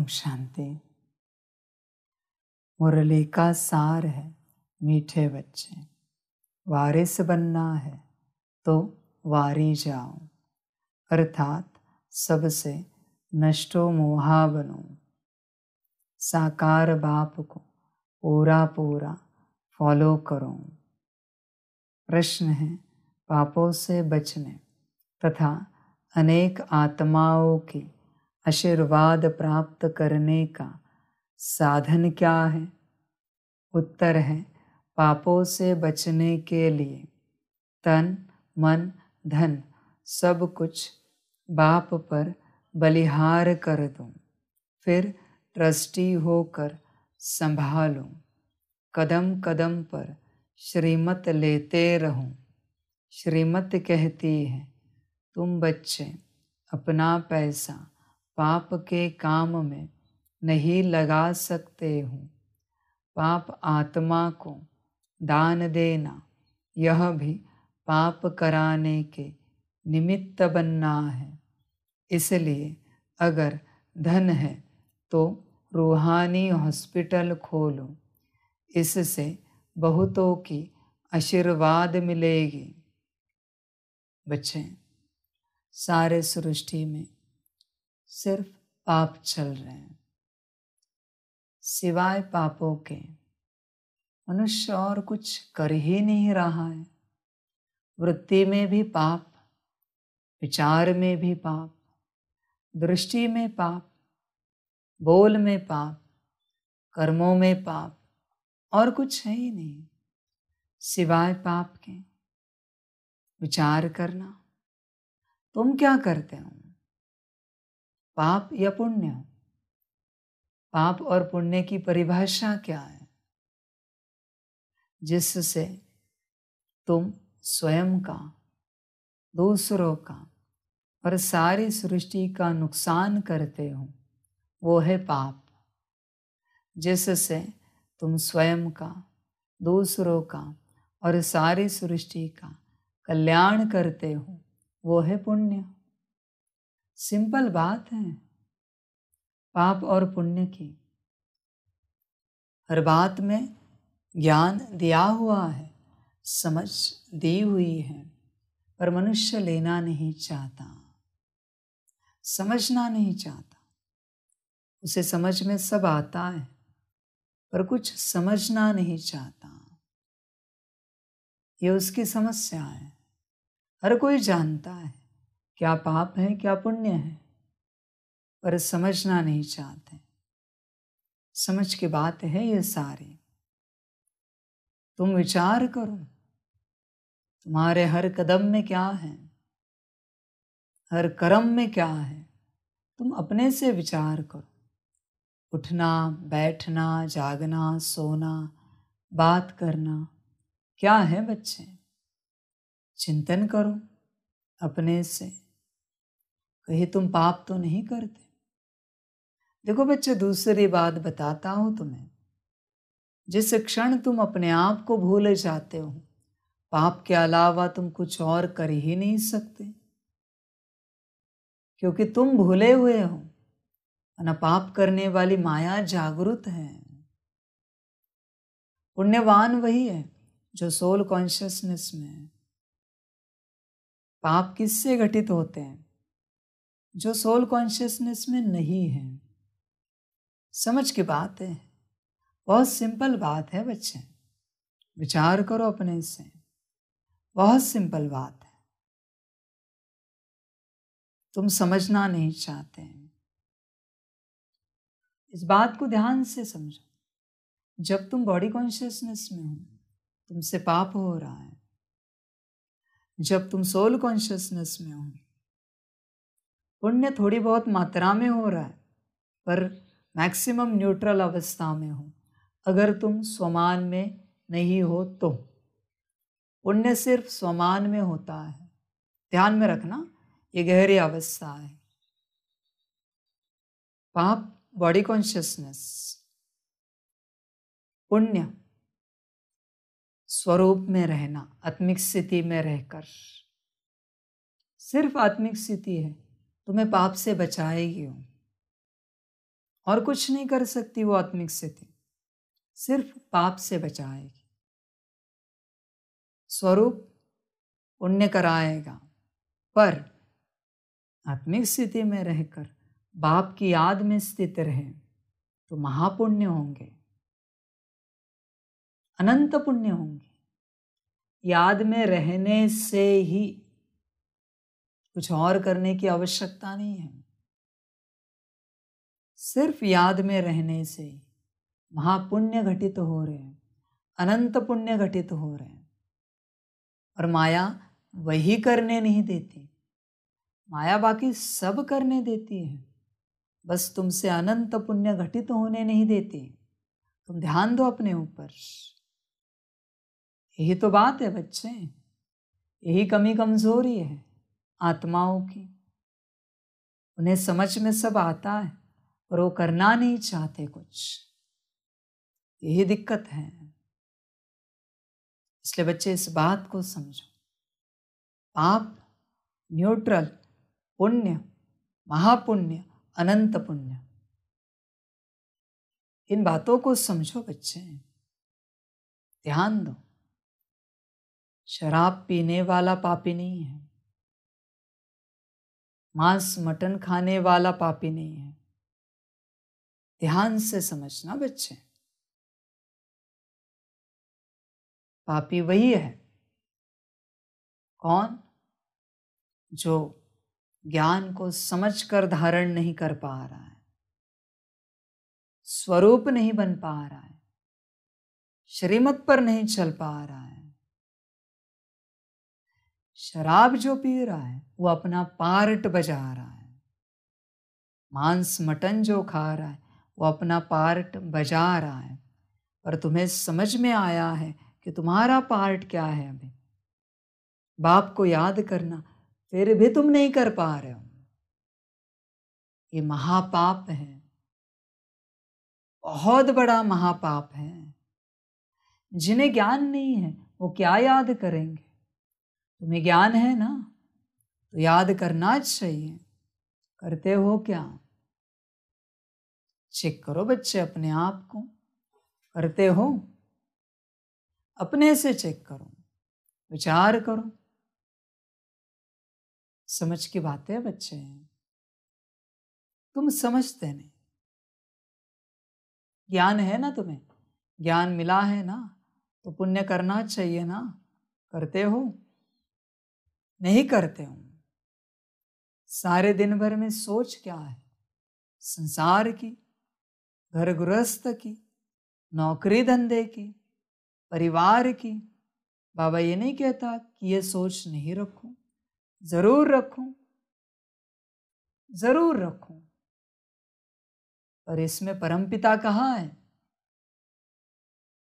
ओम शांति मुरली का सार है मीठे बच्चे वारिस बनना है तो वारी जाओ अर्थात सबसे नष्टो मोहा बनो साकार बाप को पूरा पूरा फॉलो करो प्रश्न है पापों से बचने तथा अनेक आत्माओं की आशीर्वाद प्राप्त करने का साधन क्या है उत्तर है पापों से बचने के लिए तन मन धन सब कुछ बाप पर बलिहार कर दूँ फिर ट्रस्टी होकर संभालूं कदम कदम पर श्रीमत लेते रहूं श्रीमत कहती है तुम बच्चे अपना पैसा पाप के काम में नहीं लगा सकते हूँ पाप आत्मा को दान देना यह भी पाप कराने के निमित्त बनना है इसलिए अगर धन है तो रूहानी हॉस्पिटल खोलो इससे बहुतों की आशीर्वाद मिलेगी बच्चे सारे सृष्टि में सिर्फ पाप चल रहे हैं सिवाय पापों के मनुष्य और कुछ कर ही नहीं रहा है वृत्ति में भी पाप विचार में भी पाप दृष्टि में पाप बोल में पाप कर्मों में पाप और कुछ है ही नहीं सिवाय पाप के विचार करना तुम क्या करते हो पाप या पुण्य पाप और पुण्य की परिभाषा क्या है जिससे तुम स्वयं का दूसरों का और सारी सृष्टि का नुकसान करते हो वो है पाप जिससे तुम स्वयं का दूसरों का और सारी सृष्टि का कल्याण करते हो वो है पुण्य सिंपल बात है पाप और पुण्य की हर बात में ज्ञान दिया हुआ है समझ दी हुई है पर मनुष्य लेना नहीं चाहता समझना नहीं चाहता उसे समझ में सब आता है पर कुछ समझना नहीं चाहता ये उसकी समस्या है हर कोई जानता है क्या पाप है क्या पुण्य है पर समझना नहीं चाहते समझ के बात है ये सारी तुम विचार करो तुम्हारे हर कदम में क्या है हर कर्म में क्या है तुम अपने से विचार करो उठना बैठना जागना सोना बात करना क्या है बच्चे चिंतन करो अपने से कहे तो तुम पाप तो नहीं करते देखो बच्चे दूसरी बात बताता हूँ तुम्हें जिस क्षण तुम अपने आप को भूल जाते हो पाप के अलावा तुम कुछ और कर ही नहीं सकते क्योंकि तुम भूले हुए हो ना पाप करने वाली माया जागृत है पुण्यवान वही है जो सोल कॉन्शियसनेस में है पाप किससे घटित होते हैं जो सोल कॉन्शियसनेस में नहीं है समझ के बात है बहुत सिंपल बात है बच्चे विचार करो अपने से बहुत सिंपल बात है तुम समझना नहीं चाहते इस बात को ध्यान से समझो जब तुम बॉडी कॉन्शियसनेस में हो तुमसे पाप हो रहा है जब तुम सोल कॉन्शियसनेस में हो पुण्य थोड़ी बहुत मात्रा में हो रहा है पर मैक्सिमम न्यूट्रल अवस्था में हो अगर तुम स्वमान में नहीं हो तो पुण्य सिर्फ स्वमान में होता है ध्यान में रखना ये गहरी अवस्था है पाप बॉडी कॉन्शियसनेस पुण्य स्वरूप में रहना आत्मिक स्थिति में रहकर सिर्फ आत्मिक स्थिति है तुम्हें तो पाप से बचाएगी हूँ और कुछ नहीं कर सकती वो आत्मिक स्थिति सिर्फ पाप से बचाएगी स्वरूप पुण्य कराएगा पर आत्मिक स्थिति में रहकर बाप की याद में स्थित रहे तो महापुण्य होंगे अनंत पुण्य होंगे याद में रहने से ही कुछ और करने की आवश्यकता नहीं है सिर्फ याद में रहने से महापुण्य घटित तो हो रहे हैं अनंत पुण्य घटित तो हो रहे हैं और माया वही करने नहीं देती माया बाकी सब करने देती है बस तुमसे अनंत पुण्य घटित तो होने नहीं देती तुम ध्यान दो अपने ऊपर यही तो बात है बच्चे यही कमी कमजोरी है आत्माओं की उन्हें समझ में सब आता है पर वो करना नहीं चाहते कुछ यही दिक्कत है इसलिए बच्चे इस बात को समझो पाप न्यूट्रल पुण्य महापुण्य अनंत पुण्य इन बातों को समझो बच्चे ध्यान दो शराब पीने वाला पापी नहीं है मांस मटन खाने वाला पापी नहीं है ध्यान से समझना बच्चे पापी वही है कौन जो ज्ञान को समझकर धारण नहीं कर पा रहा है स्वरूप नहीं बन पा रहा है श्रीमत पर नहीं चल पा रहा है शराब जो पी रहा है वो अपना पार्ट बजा रहा है मांस मटन जो खा रहा है वो अपना पार्ट बजा रहा है पर तुम्हें समझ में आया है कि तुम्हारा पार्ट क्या है अभी बाप को याद करना फिर भी तुम नहीं कर पा रहे हो ये महापाप है बहुत बड़ा महापाप है जिन्हें ज्ञान नहीं है वो क्या याद करेंगे तुम्हें ज्ञान है ना तो याद करना चाहिए करते हो क्या चेक करो बच्चे अपने आप को करते हो अपने से चेक करो विचार करो समझ की बातें बच्चे तुम समझते नहीं ज्ञान है ना तुम्हें ज्ञान मिला है ना तो पुण्य करना चाहिए ना करते हो नहीं करते हूं सारे दिन भर में सोच क्या है संसार की घर गृहस्थ की नौकरी धंधे की परिवार की बाबा ये नहीं कहता कि ये सोच नहीं रखूं जरूर रखूं जरूर रखूं पर इसमें परमपिता कहाँ है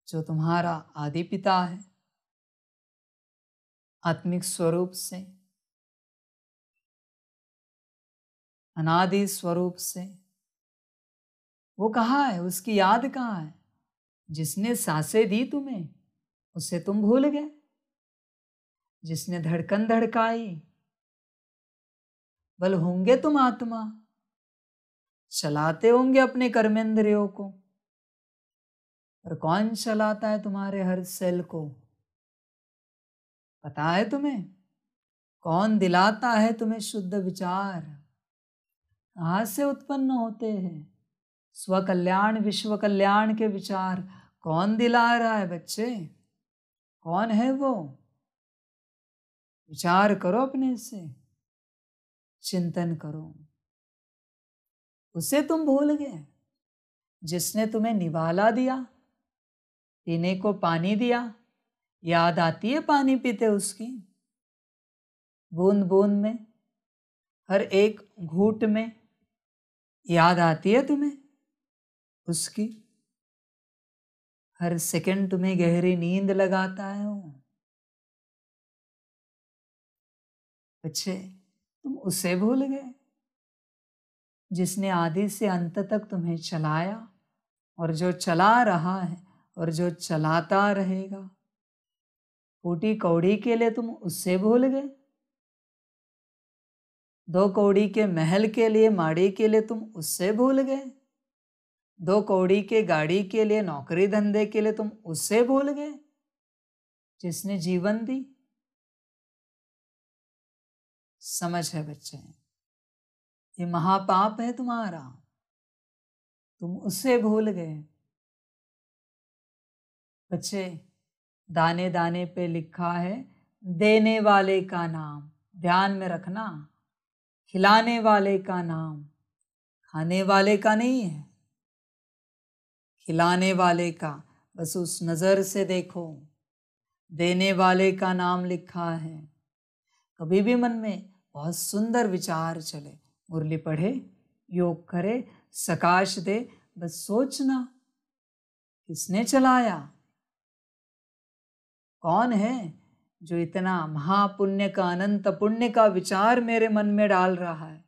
जो तुम्हारा आदि पिता है आत्मिक स्वरूप से अनादि स्वरूप से वो कहा है उसकी याद कहाँ है जिसने सांसें दी तुम्हें उसे तुम भूल गए जिसने धड़कन धड़काई बल होंगे तुम आत्मा चलाते होंगे अपने कर्मेंद्रियों को पर कौन चलाता है तुम्हारे हर सेल को पता है तुम्हें कौन दिलाता है तुम्हें शुद्ध विचार कहाँ से उत्पन्न होते हैं स्वकल्याण विश्व कल्याण के विचार कौन दिला रहा है बच्चे कौन है वो विचार करो अपने से चिंतन करो उसे तुम भूल गए जिसने तुम्हें निवाला दिया पीने को पानी दिया याद आती है पानी पीते उसकी बूंद बूंद में हर एक घूट में याद आती है तुम्हें उसकी हर सेकंड तुम्हें गहरी नींद लगाता है वो बच्चे तुम उसे भूल गए जिसने आदि से अंत तक तुम्हें चलाया और जो चला रहा है और जो चलाता रहेगा फूटी कौड़ी के लिए तुम उससे भूल गए दो कौड़ी के महल के लिए माड़ी के लिए तुम उससे भूल गए दो कौड़ी के गाड़ी के लिए नौकरी धंधे के लिए तुम उससे भूल गए जिसने जीवन दी समझ है बच्चे ये महापाप है तुम्हारा तुम उससे भूल गए बच्चे दाने दाने पे लिखा है देने वाले का नाम ध्यान में रखना खिलाने वाले का नाम खाने वाले का नहीं है खिलाने वाले का बस उस नज़र से देखो देने वाले का नाम लिखा है कभी भी मन में बहुत सुंदर विचार चले मुरली पढ़े योग करे सकाश दे बस सोचना किसने चलाया कौन है जो इतना महापुण्य का अनंत पुण्य का विचार मेरे मन में डाल रहा है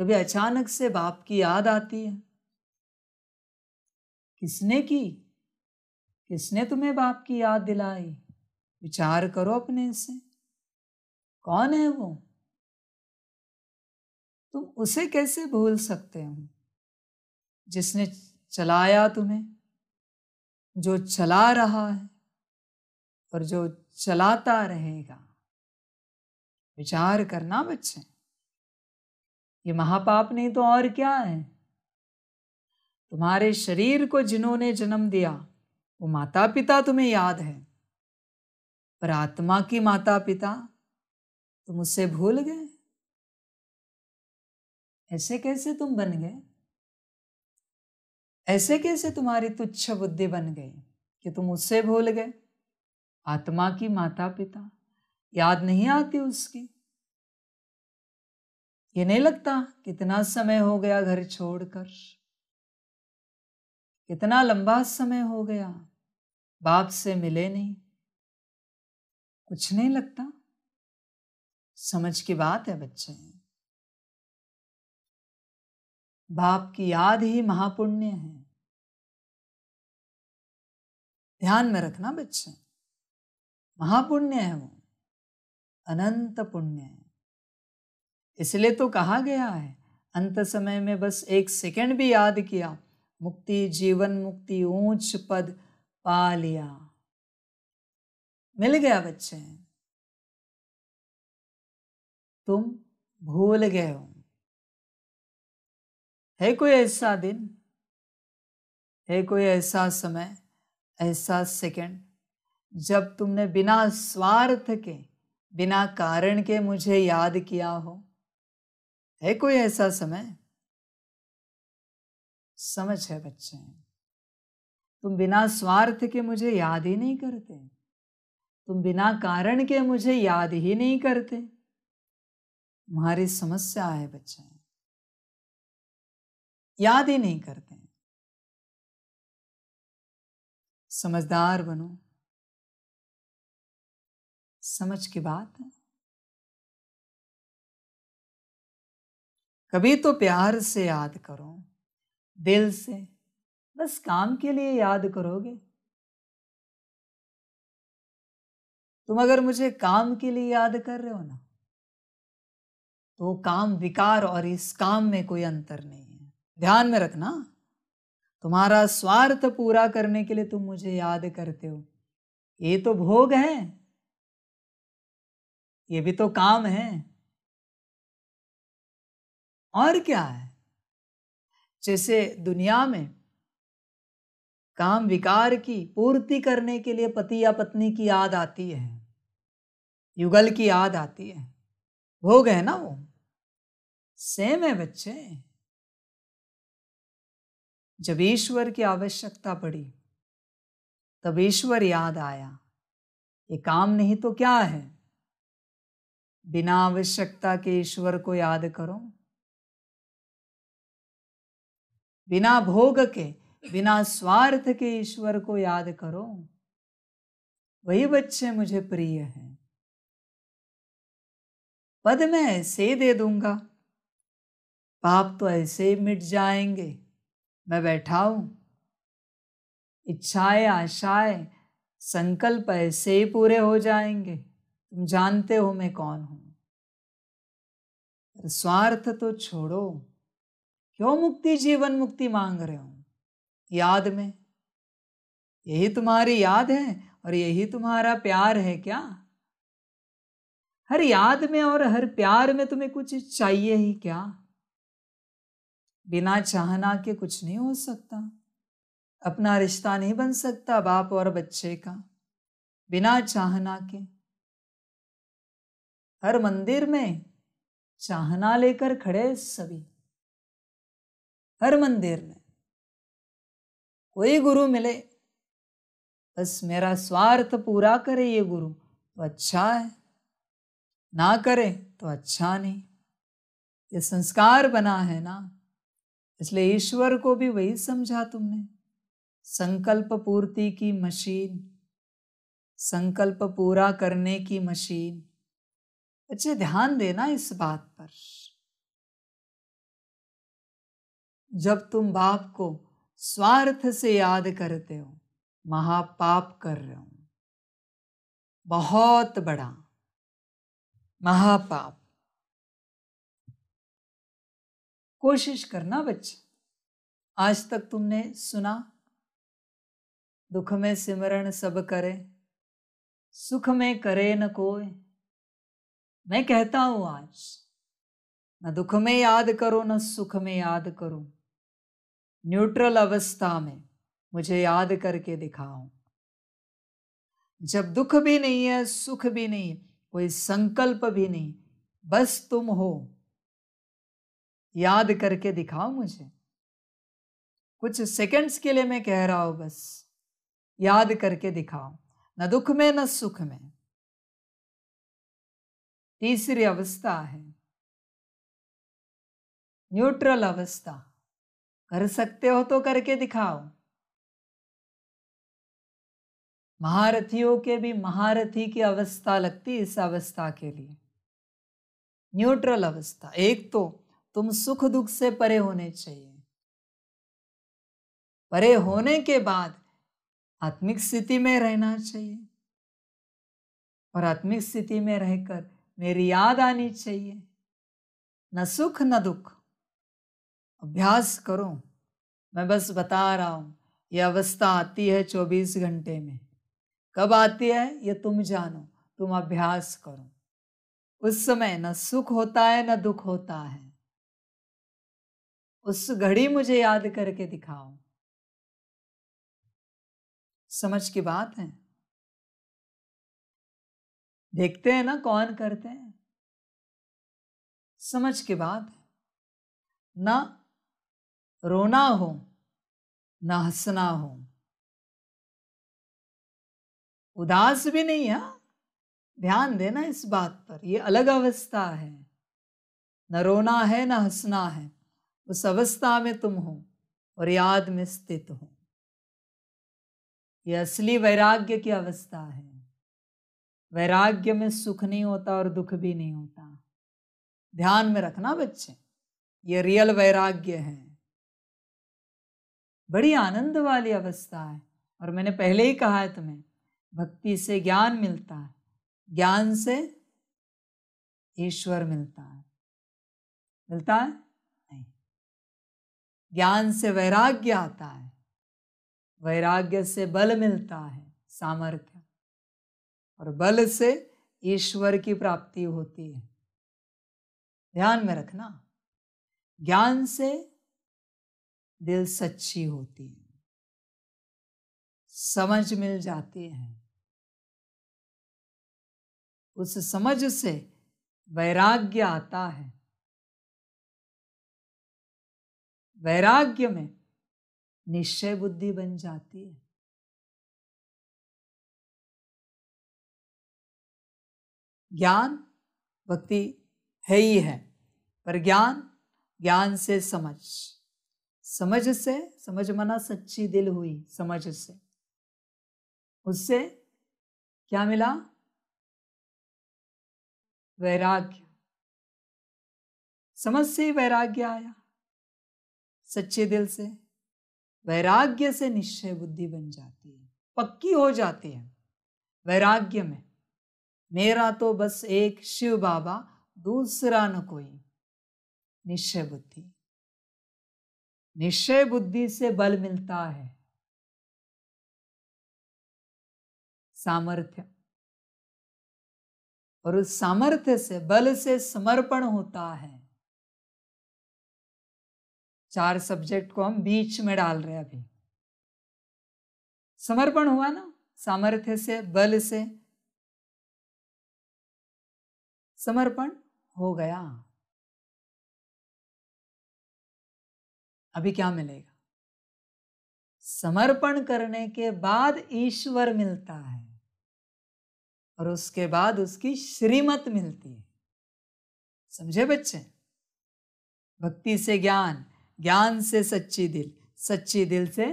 कभी अचानक से बाप की याद आती है किसने की किसने तुम्हें बाप की याद दिलाई विचार करो अपने से कौन है वो तुम उसे कैसे भूल सकते हो जिसने चलाया तुम्हें जो चला रहा है पर जो चलाता रहेगा विचार करना बच्चे ये महापाप नहीं तो और क्या है तुम्हारे शरीर को जिन्होंने जन्म दिया वो माता पिता तुम्हें याद है पर आत्मा की माता पिता तुम उससे भूल गए ऐसे कैसे तुम बन गए ऐसे कैसे तुम्हारी तुच्छ बुद्धि बन गई कि तुम उससे भूल गए आत्मा की माता पिता याद नहीं आती उसकी ये नहीं लगता कितना समय हो गया घर छोड़कर कितना लंबा समय हो गया बाप से मिले नहीं कुछ नहीं लगता समझ की बात है बच्चे बाप की याद ही महापुण्य है ध्यान में रखना बच्चे महापुण्य है वो अनंत पुण्य है इसलिए तो कहा गया है अंत समय में बस एक सेकंड भी याद किया मुक्ति जीवन मुक्ति ऊंच पद पा लिया मिल गया बच्चे तुम भूल गए हो है कोई ऐसा दिन है कोई ऐसा समय ऐसा सेकंड जब तुमने बिना स्वार्थ के बिना कारण के मुझे याद किया हो है कोई ऐसा समय समझ है बच्चे तुम बिना स्वार्थ के मुझे याद ही नहीं करते तुम बिना कारण के मुझे याद ही नहीं करते तुम्हारी समस्या है बच्चे याद ही नहीं करते समझदार बनो समझ की बात है कभी तो प्यार से याद करो दिल से बस काम के लिए याद करोगे तुम अगर मुझे काम के लिए याद कर रहे हो ना तो काम विकार और इस काम में कोई अंतर नहीं है ध्यान में रखना तुम्हारा स्वार्थ पूरा करने के लिए तुम मुझे याद करते हो ये तो भोग है ये भी तो काम है और क्या है जैसे दुनिया में काम विकार की पूर्ति करने के लिए पति या पत्नी की याद आती है युगल की याद आती है भोग है ना वो सेम है बच्चे जब ईश्वर की आवश्यकता पड़ी तब ईश्वर याद आया ये काम नहीं तो क्या है बिना आवश्यकता के ईश्वर को याद करो बिना भोग के बिना स्वार्थ के ईश्वर को याद करो वही बच्चे मुझे प्रिय हैं पद मैं ऐसे दे दूंगा पाप तो ऐसे मिट जाएंगे मैं बैठा हूं इच्छाएं आशाएं संकल्प ऐसे ही पूरे हो जाएंगे तुम जानते हो मैं कौन हूं स्वार्थ तो छोड़ो क्यों मुक्ति जीवन मुक्ति मांग रहे हो याद में यही तुम्हारी याद है और यही तुम्हारा प्यार है क्या हर याद में और हर प्यार में तुम्हें कुछ चाहिए ही क्या बिना चाहना के कुछ नहीं हो सकता अपना रिश्ता नहीं बन सकता बाप और बच्चे का बिना चाहना के हर मंदिर में चाहना लेकर खड़े सभी हर मंदिर में कोई गुरु मिले बस मेरा स्वार्थ पूरा करे ये गुरु तो अच्छा है ना करे तो अच्छा नहीं ये संस्कार बना है ना इसलिए ईश्वर को भी वही समझा तुमने संकल्प पूर्ति की मशीन संकल्प पूरा करने की मशीन बच्चे अच्छा, ध्यान देना इस बात पर जब तुम बाप को स्वार्थ से याद करते हो महापाप कर रहे हो बहुत बड़ा महापाप कोशिश करना बच्चे आज तक तुमने सुना दुख में सिमरण सब करे सुख में करे न कोई मैं कहता हूं आज न दुख में याद करो न सुख में याद करो न्यूट्रल अवस्था में मुझे याद करके दिखाओ जब दुख भी नहीं है सुख भी नहीं है कोई संकल्प भी नहीं बस तुम हो याद करके दिखाओ मुझे कुछ सेकंड्स के लिए मैं कह रहा हूं बस याद करके दिखाओ न दुख में न सुख में तीसरी अवस्था है न्यूट्रल अवस्था कर सकते हो तो करके दिखाओ महारथियों के भी महारथी की अवस्था लगती इस अवस्था के लिए न्यूट्रल अवस्था एक तो तुम सुख दुख से परे होने चाहिए परे होने के बाद आत्मिक स्थिति में रहना चाहिए और आत्मिक स्थिति में रहकर मेरी याद आनी चाहिए न सुख न दुख अभ्यास करो मैं बस बता रहा हूँ यह अवस्था आती है चौबीस घंटे में कब आती है ये तुम जानो तुम अभ्यास करो उस समय न सुख होता है न दुख होता है उस घड़ी मुझे याद करके दिखाओ समझ की बात है देखते हैं ना कौन करते हैं समझ के बात है ना रोना हो ना हंसना हो उदास भी नहीं है हाँ। ध्यान देना इस बात पर ये अलग अवस्था है न रोना है न हंसना है उस अवस्था में तुम हो और याद में स्थित हो यह असली वैराग्य की अवस्था है वैराग्य में सुख नहीं होता और दुख भी नहीं होता ध्यान में रखना बच्चे ये रियल वैराग्य है बड़ी आनंद वाली अवस्था है और मैंने पहले ही कहा है तुम्हें भक्ति से ज्ञान मिलता है ज्ञान से ईश्वर मिलता है मिलता है नहीं ज्ञान से वैराग्य आता है वैराग्य से बल मिलता है सामर्थ्य और बल से ईश्वर की प्राप्ति होती है ध्यान में रखना ज्ञान से दिल सच्ची होती है समझ मिल जाती है उस समझ से वैराग्य आता है वैराग्य में निश्चय बुद्धि बन जाती है ज्ञान भक्ति है ही है पर ज्ञान ज्ञान से समझ समझ से समझ मना सच्ची दिल हुई समझ से उससे क्या मिला वैराग्य समझ से ही वैराग्य आया सच्चे दिल से वैराग्य से निश्चय बुद्धि बन जाती है पक्की हो जाती है वैराग्य में मेरा तो बस एक शिव बाबा दूसरा न कोई निश्चय बुद्धि निश्चय बुद्धि से बल मिलता है सामर्थ्य और उस सामर्थ्य से बल से समर्पण होता है चार सब्जेक्ट को हम बीच में डाल रहे हैं अभी समर्पण हुआ ना सामर्थ्य से बल से समर्पण हो गया अभी क्या मिलेगा समर्पण करने के बाद ईश्वर मिलता है और उसके बाद उसकी श्रीमत मिलती है समझे बच्चे भक्ति से ज्ञान ज्ञान से सच्ची दिल सच्ची दिल से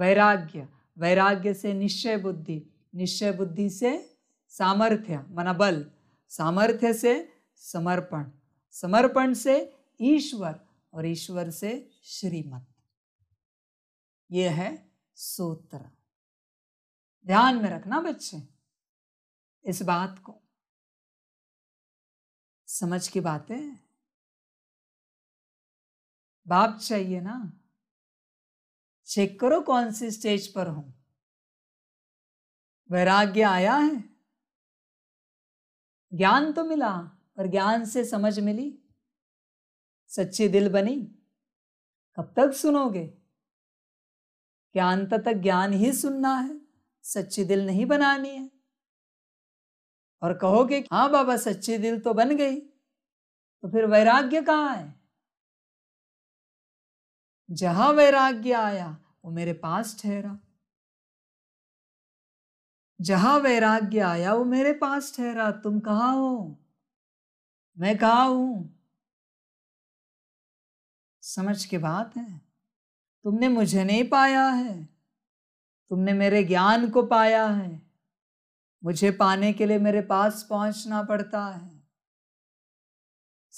वैराग्य वैराग्य से निश्चय बुद्धि निश्चय बुद्धि से सामर्थ्य मना बल सामर्थ्य से समर्पण समर्पण से ईश्वर और ईश्वर से श्रीमत ये है सूत्र ध्यान में रखना बच्चे इस बात को समझ की बातें बाप चाहिए ना चेक करो कौन सी स्टेज पर हूं वैराग्य आया है ज्ञान तो मिला पर ज्ञान से समझ मिली सच्चे दिल बनी कब तक सुनोगे ज्ञान तक ज्ञान ही सुनना है सच्चे दिल नहीं बनानी है और कहोगे हाँ बाबा सच्चे दिल तो बन गई तो फिर वैराग्य कहाँ है जहां वैराग्य आया वो मेरे पास ठहरा जहां वैराग्य आया वो मेरे पास ठहरा तुम कहा हो मैं कहा हूं समझ के बात है तुमने मुझे नहीं पाया है तुमने मेरे ज्ञान को पाया है मुझे पाने के लिए मेरे पास पहुंचना पड़ता है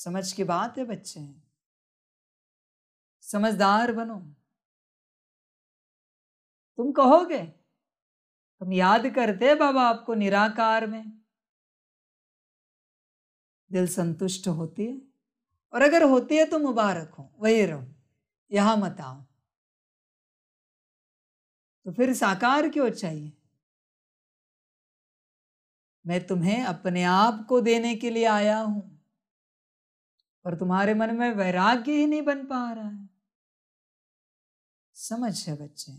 समझ की बात है बच्चे समझदार बनो तुम कहोगे हम याद करते बाबा आपको निराकार में दिल संतुष्ट होती है और अगर होती है तो मुबारक हो वही रहो यहां मत आओ तो फिर साकार क्यों चाहिए मैं तुम्हें अपने आप को देने के लिए आया हूं पर तुम्हारे मन में वैराग्य ही नहीं बन पा रहा है समझ है बच्चे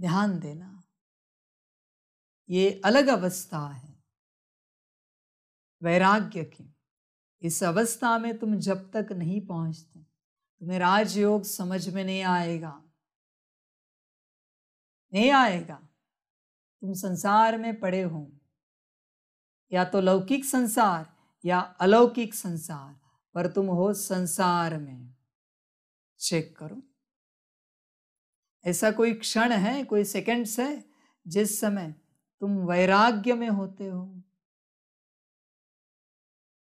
ध्यान देना ये अलग अवस्था है वैराग्य की इस अवस्था में तुम जब तक नहीं पहुंचते तुम्हें राजयोग समझ में नहीं आएगा नहीं आएगा तुम संसार में पड़े हो या तो लौकिक संसार या अलौकिक संसार पर तुम हो संसार में चेक करो ऐसा कोई क्षण है कोई सेकंड्स है जिस समय तुम वैराग्य में होते हो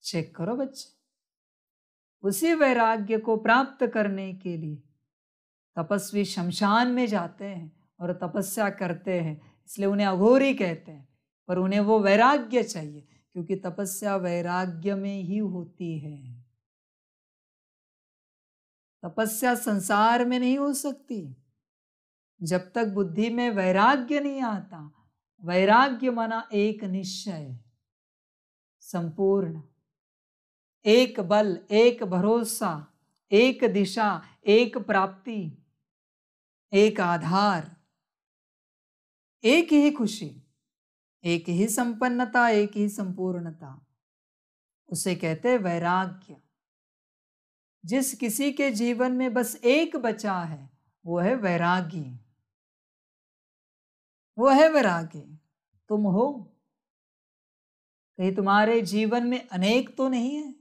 चेक करो बच्चे उसी वैराग्य को प्राप्त करने के लिए तपस्वी शमशान में जाते हैं और तपस्या करते हैं इसलिए उन्हें अघोरी कहते हैं पर उन्हें वो वैराग्य चाहिए क्योंकि तपस्या वैराग्य में ही होती है तपस्या संसार में नहीं हो सकती जब तक बुद्धि में वैराग्य नहीं आता वैराग्य मना एक निश्चय संपूर्ण एक बल एक भरोसा एक दिशा एक प्राप्ति एक आधार एक ही खुशी एक ही संपन्नता एक ही संपूर्णता उसे कहते वैराग्य जिस किसी के जीवन में बस एक बचा है वो है वैरागी वो है वैराग्य तुम हो कहीं तुम्हारे जीवन में अनेक तो नहीं है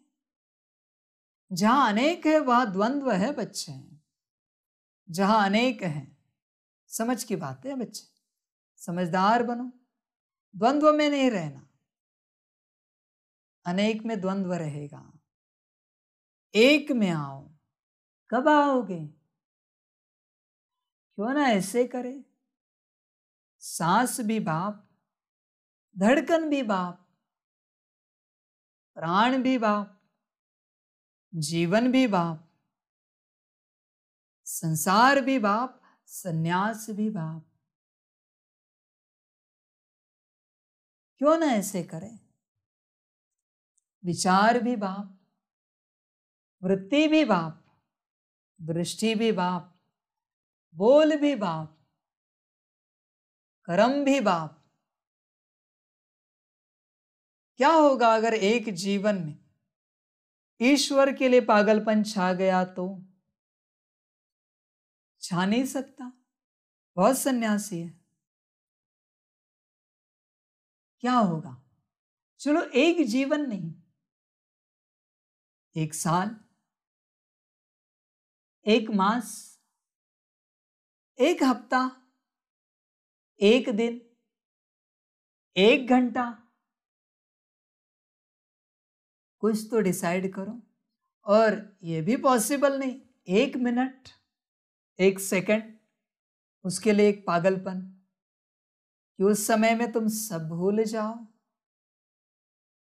जहां अनेक है वहां द्वंद्व है बच्चे जहां अनेक है समझ की बात है बच्चे समझदार बनो द्वंद्व में नहीं रहना अनेक में द्वंद्व रहेगा एक में आओ कब आओगे क्यों ना ऐसे करें सांस भी बाप धड़कन भी बाप प्राण भी बाप जीवन भी बाप संसार भी बाप सन्यास भी बाप क्यों ना ऐसे करें विचार भी बाप वृत्ति भी बाप दृष्टि भी बाप बोल भी बाप कर्म भी बाप क्या होगा अगर एक जीवन में ईश्वर के लिए पागलपन छा गया तो छा नहीं सकता बहुत सन्यासी है क्या होगा चलो एक जीवन नहीं एक साल एक मास एक हफ्ता एक दिन एक घंटा कुछ तो डिसाइड करो और ये भी पॉसिबल नहीं एक मिनट एक सेकंड उसके लिए एक पागलपन कि उस समय में तुम सब भूल जाओ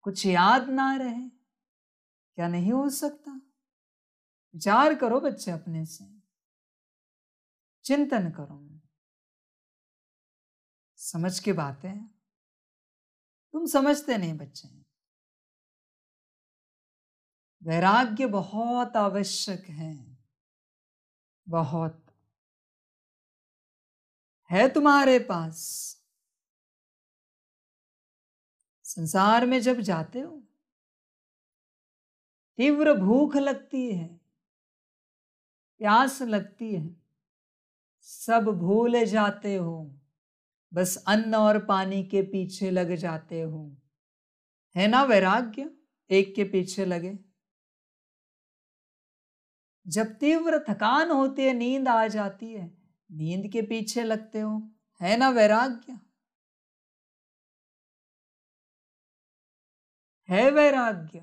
कुछ याद ना रहे क्या नहीं हो सकता विचार करो बच्चे अपने से चिंतन करो समझ के बातें तुम समझते नहीं बच्चे वैराग्य बहुत आवश्यक है बहुत है तुम्हारे पास संसार में जब जाते हो तीव्र भूख लगती है प्यास लगती है सब भूल जाते हो बस अन्न और पानी के पीछे लग जाते हो है ना वैराग्य एक के पीछे लगे जब तीव्र थकान होती है नींद आ जाती है नींद के पीछे लगते हो है ना वैराग्य है वैराग्य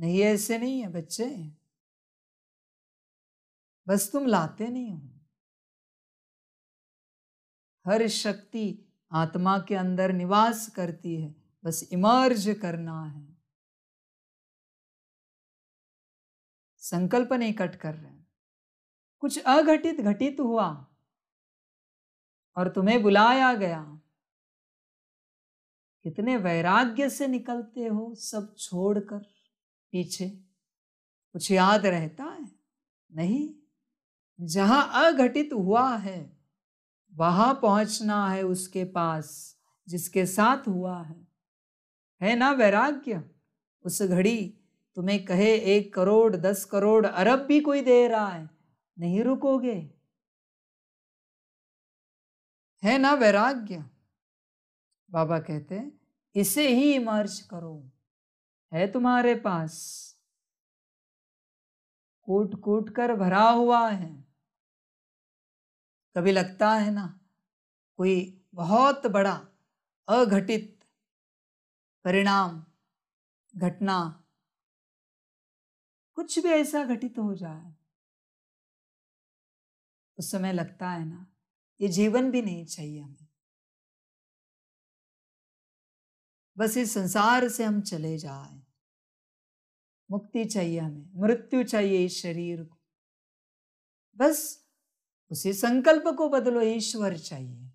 नहीं ऐसे नहीं है बच्चे बस तुम लाते नहीं हो हर शक्ति आत्मा के अंदर निवास करती है बस इमर्ज करना है संकल्प नहीं कट कर रहे कुछ अघटित घटित हुआ और तुम्हें बुलाया गया कितने वैराग्य से निकलते हो सब छोड़कर पीछे कुछ याद रहता है नहीं जहां अघटित हुआ है वहाँ पहुँचना है उसके पास जिसके साथ हुआ है है ना वैराग्य उस घड़ी तुम्हें कहे एक करोड़ दस करोड़ अरब भी कोई दे रहा है नहीं रुकोगे है ना वैराग्य बाबा कहते हैं इसे ही इमर्ज करो है तुम्हारे पास कूट कूट कर भरा हुआ है कभी लगता है ना कोई बहुत बड़ा अघटित परिणाम घटना कुछ भी ऐसा घटित हो जाए उस समय लगता है ना ये जीवन भी नहीं चाहिए हमें बस इस संसार से हम चले जाए मुक्ति चाहिए हमें मृत्यु चाहिए इस शरीर को बस उसी संकल्प को बदलो ईश्वर चाहिए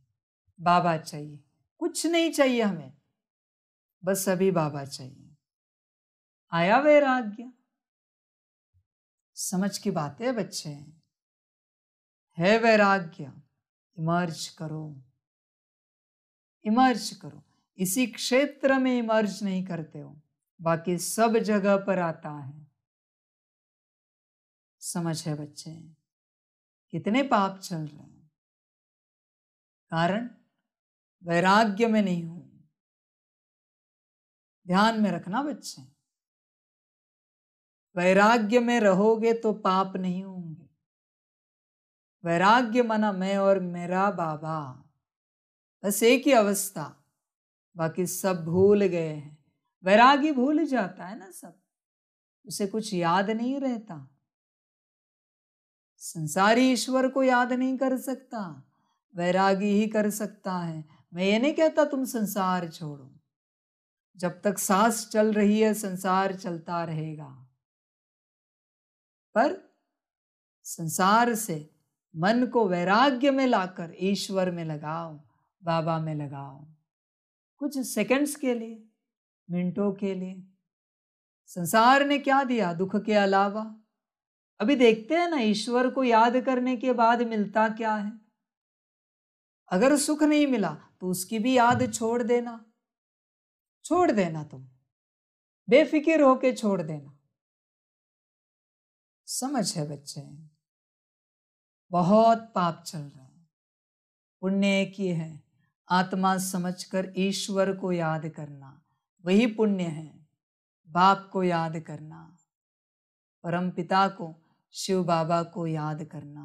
बाबा चाहिए कुछ नहीं चाहिए हमें बस अभी बाबा चाहिए आया वैराग्य समझ की बात है बच्चे है वैराग्य इमर्ज करो इमर्ज करो इसी क्षेत्र में इमर्ज नहीं करते हो बाकी सब जगह पर आता है समझ है बच्चे हैं कितने पाप चल रहे हैं कारण वैराग्य में नहीं हूं ध्यान में रखना बच्चे वैराग्य में रहोगे तो पाप नहीं होंगे वैराग्य माना मैं और मेरा बाबा बस एक ही अवस्था बाकी सब भूल गए हैं वैरागी भूल जाता है ना सब उसे कुछ याद नहीं रहता संसारी ईश्वर को याद नहीं कर सकता वैरागी ही कर सकता है मैं ये नहीं कहता तुम संसार छोड़ो जब तक सांस चल रही है संसार चलता रहेगा पर संसार से मन को वैराग्य में लाकर ईश्वर में लगाओ बाबा में लगाओ कुछ सेकंड्स के लिए मिनटों के लिए संसार ने क्या दिया दुख के अलावा अभी देखते हैं ना ईश्वर को याद करने के बाद मिलता क्या है अगर सुख नहीं मिला तो उसकी भी याद छोड़ देना छोड़ देना तुम बेफिक्र होके छोड़ देना समझ है बच्चे बहुत पाप चल रहा है पुण्य एक ही है आत्मा समझकर ईश्वर को याद करना वही पुण्य है बाप को याद करना परम पिता को शिव बाबा को याद करना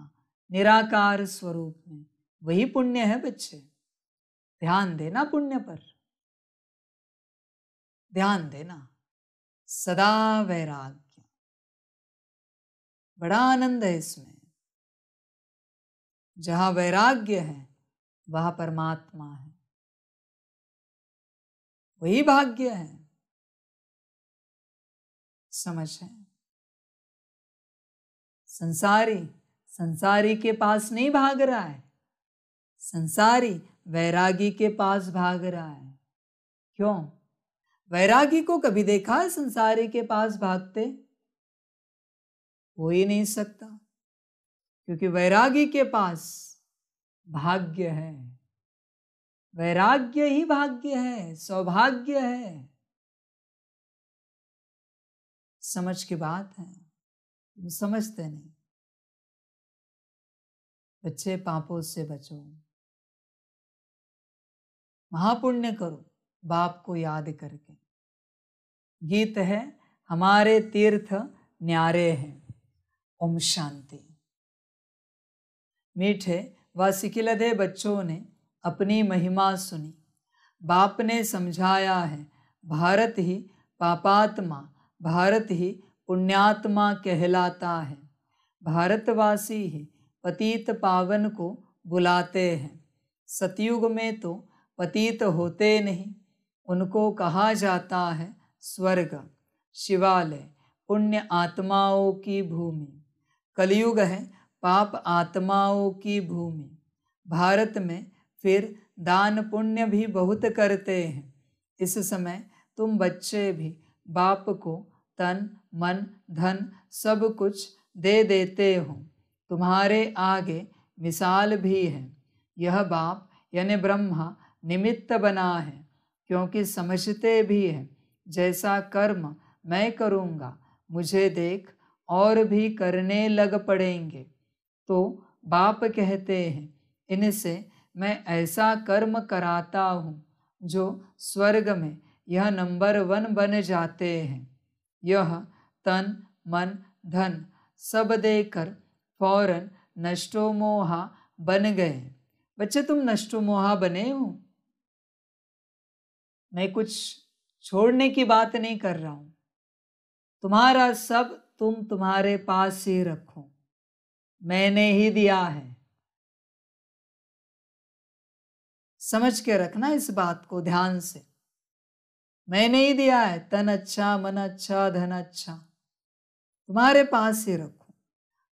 निराकार स्वरूप में वही पुण्य है बच्चे ध्यान देना पुण्य पर ध्यान देना सदा वैराग्य बड़ा आनंद है इसमें जहां वैराग्य है वहां परमात्मा है वही भाग्य है समझ है संसारी संसारी के पास नहीं भाग रहा है संसारी वैरागी के पास भाग रहा है क्यों वैरागी को कभी देखा है संसारी के पास भागते हो ही नहीं सकता क्योंकि वैरागी के पास भाग्य है वैराग्य ही भाग्य है सौभाग्य है समझ की बात है समझते नहीं बच्चे पापों से बचो महापुण्य करो बाप को याद करके गीत है हमारे तीर्थ न्यारे हैं ओम शांति मीठे व सिकिलधे बच्चों ने अपनी महिमा सुनी बाप ने समझाया है भारत ही पापात्मा भारत ही पुण्यात्मा कहलाता है भारतवासी ही पतित पावन को बुलाते हैं सतयुग में तो पतित होते नहीं उनको कहा जाता है स्वर्ग शिवालय पुण्य आत्माओं की भूमि कलयुग है पाप आत्माओं की भूमि भारत में फिर दान पुण्य भी बहुत करते हैं इस समय तुम बच्चे भी बाप को तन मन धन सब कुछ दे देते हो तुम्हारे आगे मिसाल भी है यह बाप यानि ब्रह्मा निमित्त बना है क्योंकि समझते भी हैं जैसा कर्म मैं करूँगा मुझे देख और भी करने लग पड़ेंगे तो बाप कहते हैं इनसे मैं ऐसा कर्म कराता हूँ जो स्वर्ग में यह नंबर वन बन जाते हैं यह तन मन धन सब देकर फौरन नष्टोमोहा बन गए बच्चे तुम नष्टोमोहा बने हो मैं कुछ छोड़ने की बात नहीं कर रहा हूं तुम्हारा सब तुम तुम्हारे पास ही रखो मैंने ही दिया है समझ के रखना इस बात को ध्यान से मैंने ही दिया है तन अच्छा मन अच्छा धन अच्छा तुम्हारे पास ही रखो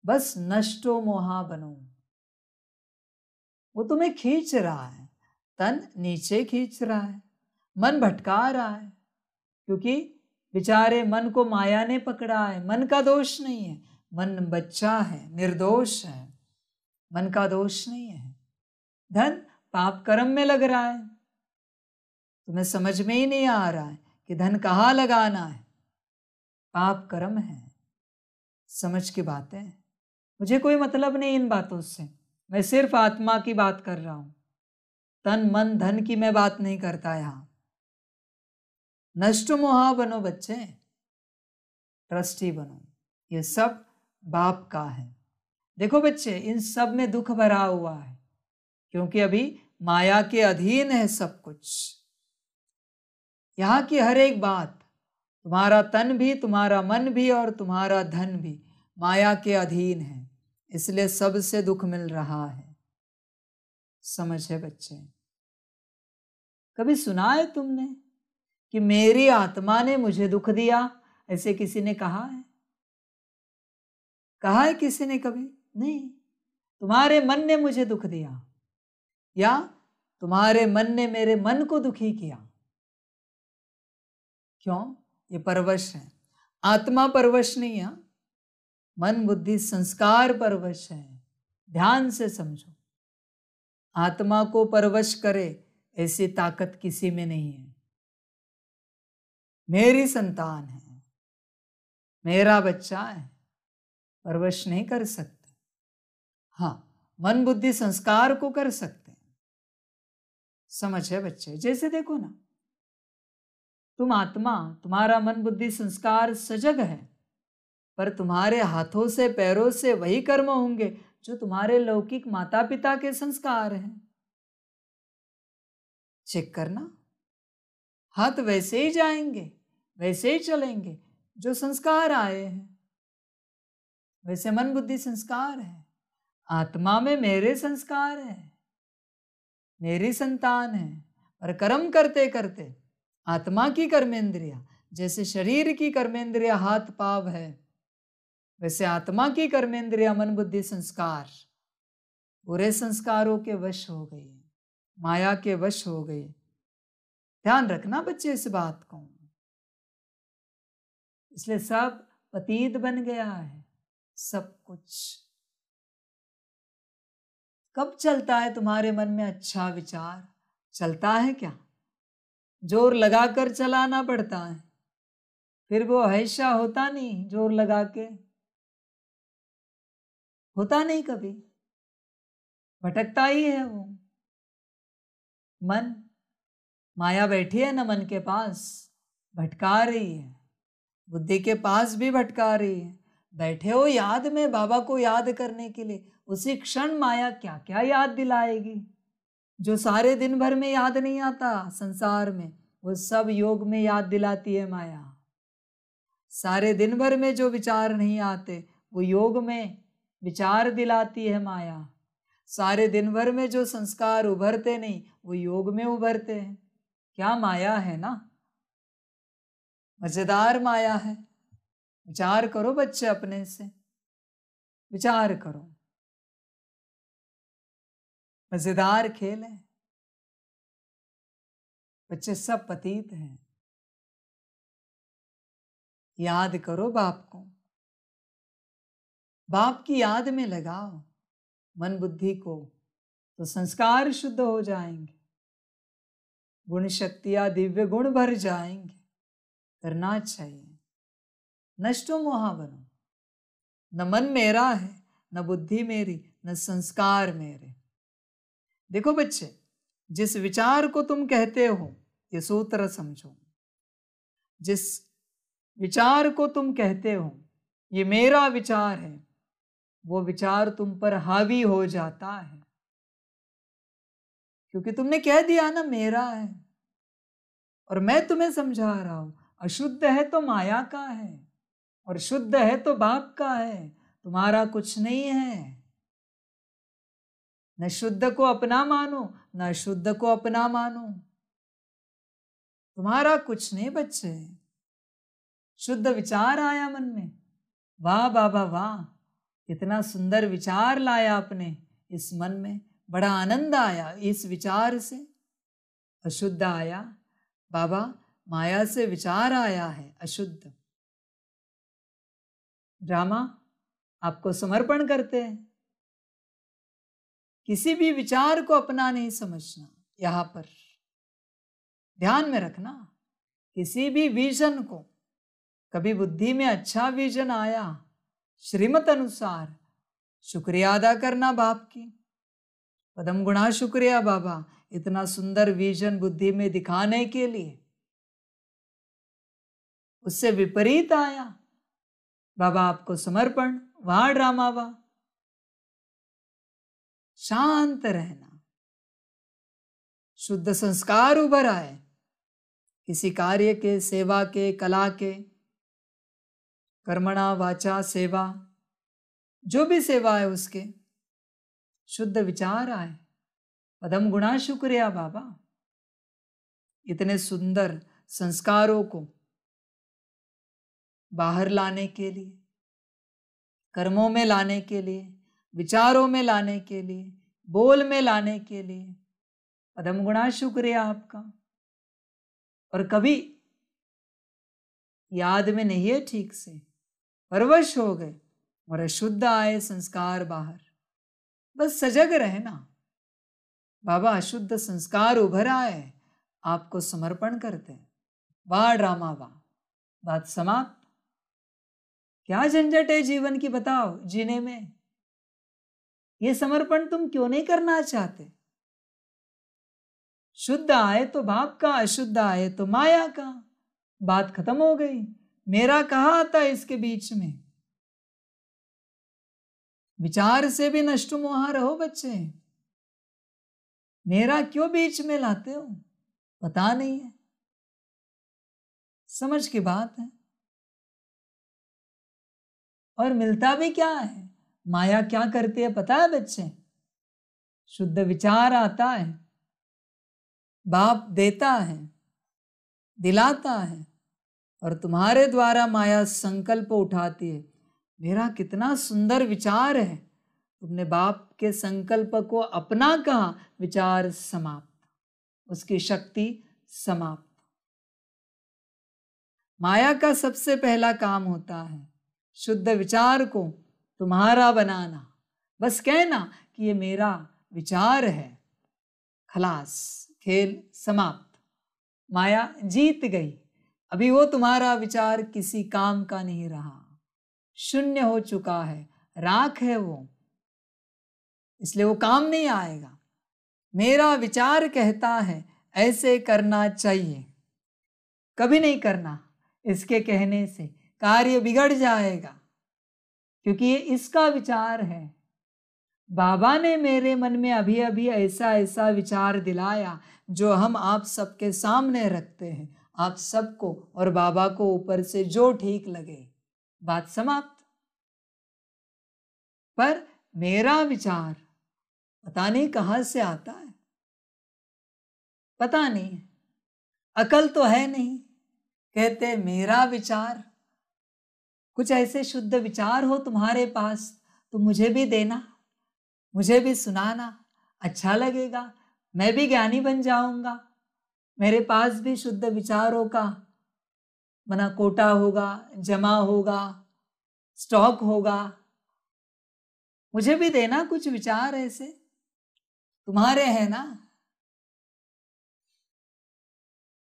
बस नष्टो मोहा बनो वो तुम्हें खींच रहा है तन नीचे खींच रहा है मन भटका रहा है क्योंकि बेचारे मन को माया ने पकड़ा है मन का दोष नहीं है मन बच्चा है निर्दोष है मन का दोष नहीं है धन पाप कर्म में लग रहा है तुम्हें समझ में ही नहीं आ रहा है कि धन कहाँ लगाना है पाप कर्म है समझ की बातें मुझे कोई मतलब नहीं इन बातों से मैं सिर्फ आत्मा की बात कर रहा हूं तन मन धन की मैं बात नहीं करता यहां नष्ट मोहा बनो बच्चे ट्रस्टी बनो ये सब बाप का है देखो बच्चे इन सब में दुख भरा हुआ है क्योंकि अभी माया के अधीन है सब कुछ यहाँ की हर एक बात तुम्हारा तन भी तुम्हारा मन भी और तुम्हारा धन भी माया के अधीन है इसलिए सबसे दुख मिल रहा है समझे बच्चे कभी सुना है तुमने कि मेरी आत्मा ने मुझे दुख दिया ऐसे किसी ने कहा है कहा है किसी ने कभी नहीं तुम्हारे मन ने मुझे दुख दिया या तुम्हारे मन ने मेरे मन को दुखी किया क्यों ये परवश है आत्मा परवश नहीं है मन बुद्धि संस्कार परवश है ध्यान से समझो आत्मा को परवश करे ऐसी ताकत किसी में नहीं है मेरी संतान है मेरा बच्चा है परवश नहीं कर सकते हाँ मन बुद्धि संस्कार को कर सकते हैं समझ है बच्चे जैसे देखो ना तुम आत्मा तुम्हारा मन बुद्धि संस्कार सजग है पर तुम्हारे हाथों से पैरों से वही कर्म होंगे जो तुम्हारे लौकिक माता पिता के संस्कार हैं चेक करना हाथ वैसे ही जाएंगे वैसे ही चलेंगे जो संस्कार आए हैं वैसे मन बुद्धि संस्कार है आत्मा में मेरे संस्कार है मेरी संतान है पर कर्म करते करते आत्मा की कर्मेंद्रिया जैसे शरीर की कर्मेंद्रिया हाथ पाव है वैसे आत्मा की कर्मेंद्रिया मन बुद्धि संस्कार बुरे संस्कारों के वश हो गए माया के वश हो गए ध्यान रखना बच्चे इस बात को इसलिए सब पतीत बन गया है सब कुछ कब चलता है तुम्हारे मन में अच्छा विचार चलता है क्या जोर लगाकर चलाना पड़ता है फिर वो हैशा होता नहीं जोर लगा के होता नहीं कभी भटकता ही है वो मन माया बैठी है ना मन के पास भटका रही है बुद्धि के पास भी भटका रही है बैठे हो याद में बाबा को याद करने के लिए उसी क्षण माया क्या क्या याद दिलाएगी जो सारे दिन भर में याद नहीं आता संसार में वो सब योग में याद दिलाती है माया सारे दिन भर में जो विचार नहीं आते वो योग में विचार दिलाती है माया सारे दिन भर में जो संस्कार उभरते नहीं वो योग में उभरते हैं क्या माया है ना मजेदार माया है विचार करो बच्चे अपने से विचार करो मजेदार खेल है बच्चे सब पतीत हैं याद करो बाप को बाप की याद में लगाओ मन बुद्धि को तो संस्कार शुद्ध हो जाएंगे गुण शक्तियाँ दिव्य गुण भर जाएंगे करना चाहिए नष्टो मोहा बनो न मन मेरा है न बुद्धि मेरी न संस्कार मेरे देखो बच्चे जिस विचार को तुम कहते हो ये सूत्र समझो जिस विचार को तुम कहते हो ये मेरा विचार है वो विचार तुम पर हावी हो जाता है क्योंकि तुमने कह दिया ना मेरा है और मैं तुम्हें समझा रहा हूं अशुद्ध है तो माया का है और शुद्ध है तो बाप का है तुम्हारा कुछ नहीं है न शुद्ध को अपना मानो न शुद्ध को अपना मानो तुम्हारा कुछ नहीं बच्चे शुद्ध विचार आया मन में वाह बाबा वाह इतना सुंदर विचार लाया आपने इस मन में बड़ा आनंद आया इस विचार से अशुद्ध आया बाबा माया से विचार आया है अशुद्ध रामा आपको समर्पण करते हैं किसी भी विचार को अपना नहीं समझना यहां पर ध्यान में रखना किसी भी विजन को कभी बुद्धि में अच्छा विजन आया श्रीमत अनुसार शुक्रिया अदा करना बाप की पदम गुणा शुक्रिया बाबा इतना सुंदर विजन बुद्धि में दिखाने के लिए उससे विपरीत आया बाबा आपको समर्पण वहां ड्रामा वाह शांत रहना शुद्ध संस्कार उभर आए किसी कार्य के सेवा के कला के कर्मणा वाचा सेवा जो भी सेवा है उसके शुद्ध विचार आए पदम गुणा शुक्रिया बाबा इतने सुंदर संस्कारों को बाहर लाने के लिए कर्मों में लाने के लिए विचारों में लाने के लिए बोल में लाने के लिए पदम गुणा शुक्रिया आपका और कभी याद में नहीं है ठीक से परवश हो गए और अशुद्ध आए संस्कार बाहर बस सजग रहना बाबा अशुद्ध संस्कार उभर आए आपको समर्पण करते हैं वाह ड्रामा वाह बात समाप्त क्या झंझट है जीवन की बताओ जीने में ये समर्पण तुम क्यों नहीं करना चाहते शुद्ध आए तो बाप का अशुद्ध आए तो माया का बात खत्म हो गई मेरा कहाँ आता है इसके बीच में विचार से भी नष्ट मुहा रहो बच्चे मेरा क्यों बीच में लाते हो पता नहीं है समझ की बात है और मिलता भी क्या है माया क्या करती है पता है बच्चे शुद्ध विचार आता है बाप देता है दिलाता है और तुम्हारे द्वारा माया संकल्प उठाती है मेरा कितना सुंदर विचार है तुमने बाप के संकल्प को अपना कहा विचार समाप्त उसकी शक्ति समाप्त माया का सबसे पहला काम होता है शुद्ध विचार को तुम्हारा बनाना बस कहना कि ये मेरा विचार है खलास खेल समाप्त माया जीत गई अभी वो तुम्हारा विचार किसी काम का नहीं रहा शून्य हो चुका है राख है वो इसलिए वो काम नहीं आएगा मेरा विचार कहता है ऐसे करना चाहिए कभी नहीं करना इसके कहने से कार्य बिगड़ जाएगा क्योंकि ये इसका विचार है बाबा ने मेरे मन में अभी अभी ऐसा ऐसा विचार दिलाया जो हम आप सबके सामने रखते हैं आप सबको और बाबा को ऊपर से जो ठीक लगे बात समाप्त पर मेरा विचार पता नहीं कहां से आता है पता नहीं अकल तो है नहीं कहते मेरा विचार कुछ ऐसे शुद्ध विचार हो तुम्हारे पास तो मुझे भी देना मुझे भी सुनाना अच्छा लगेगा मैं भी ज्ञानी बन जाऊंगा मेरे पास भी शुद्ध विचारों का मना कोटा होगा जमा होगा स्टॉक होगा मुझे भी देना कुछ विचार ऐसे तुम्हारे है ना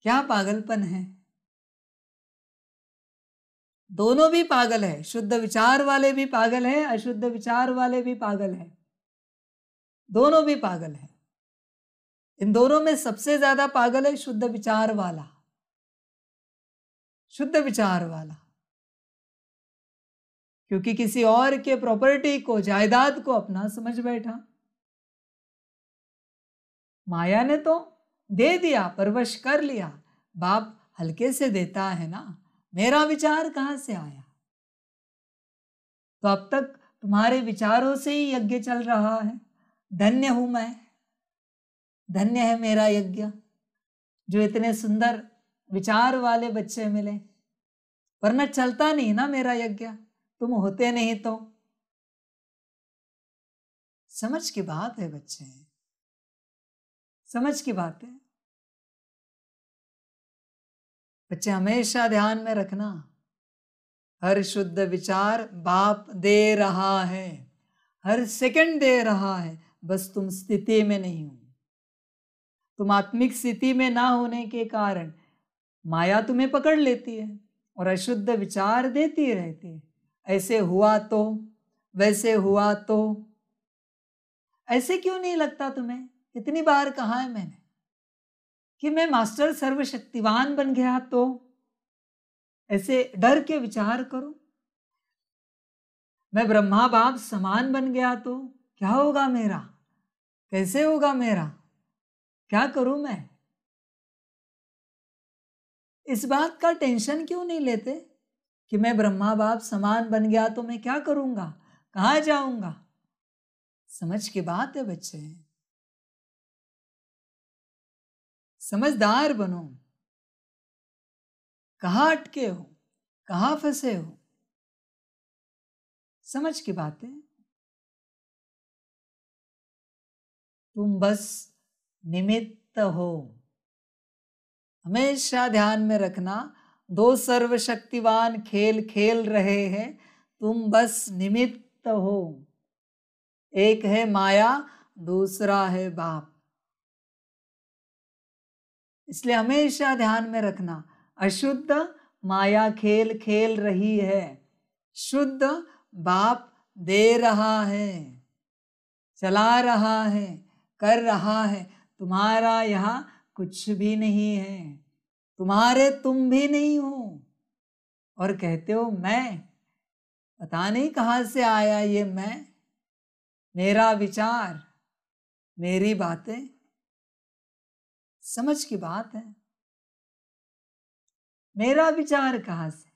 क्या पागलपन है दोनों भी पागल है शुद्ध विचार वाले भी पागल है अशुद्ध विचार वाले भी पागल है दोनों भी पागल है इन दोनों में सबसे ज्यादा पागल है शुद्ध विचार वाला शुद्ध विचार वाला क्योंकि किसी और के प्रॉपर्टी को जायदाद को अपना समझ बैठा माया ने तो दे दिया परवश कर लिया बाप हल्के से देता है ना मेरा विचार कहां से आया तो अब तक तुम्हारे विचारों से ही यज्ञ चल रहा है धन्य हूं मैं धन्य है मेरा यज्ञ जो इतने सुंदर विचार वाले बच्चे मिले वरना चलता नहीं ना मेरा यज्ञ तुम होते नहीं तो समझ की बात है बच्चे समझ की बात है बच्चे हमेशा ध्यान में रखना हर शुद्ध विचार बाप दे रहा है हर सेकंड दे रहा है बस तुम स्थिति में नहीं हो तुम आत्मिक स्थिति में ना होने के कारण माया तुम्हें पकड़ लेती है और अशुद्ध विचार देती रहती है ऐसे हुआ तो वैसे हुआ तो ऐसे क्यों नहीं लगता तुम्हें इतनी बार कहा है मैंने कि मैं मास्टर सर्वशक्तिवान बन गया तो ऐसे डर के विचार करो मैं ब्रह्मा बाप समान बन गया तो क्या होगा मेरा कैसे होगा मेरा क्या करूं मैं इस बात का टेंशन क्यों नहीं लेते कि मैं ब्रह्मा बाप समान बन गया तो मैं क्या करूंगा कहा जाऊंगा समझ की बात है बच्चे समझदार बनो कहा अटके हो कहा फंसे हो समझ की बात है तुम बस निमित्त हो हमेशा ध्यान में रखना दो सर्वशक्तिवान खेल खेल रहे हैं तुम बस निमित्त हो एक है माया दूसरा है बाप इसलिए हमेशा ध्यान में रखना अशुद्ध माया खेल खेल रही है शुद्ध बाप दे रहा है चला रहा है कर रहा है तुम्हारा यहाँ कुछ भी नहीं है तुम्हारे तुम भी नहीं हो और कहते हो मैं पता नहीं कहाँ से आया ये मैं मेरा विचार मेरी बातें समझ की बात है मेरा विचार कहाँ से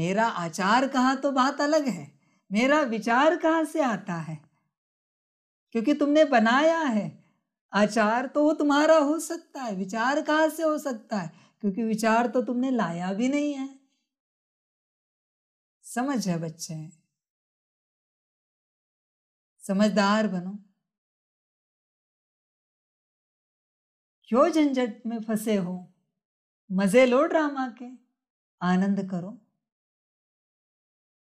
मेरा आचार कहाँ तो बात अलग है मेरा विचार कहाँ से आता है क्योंकि तुमने बनाया है आचार तो वो तुम्हारा हो सकता है विचार कहाँ से हो सकता है क्योंकि विचार तो तुमने लाया भी नहीं है समझ है बच्चे समझदार बनो क्यों झंझट में फंसे हो मजे लो ड्रामा के आनंद करो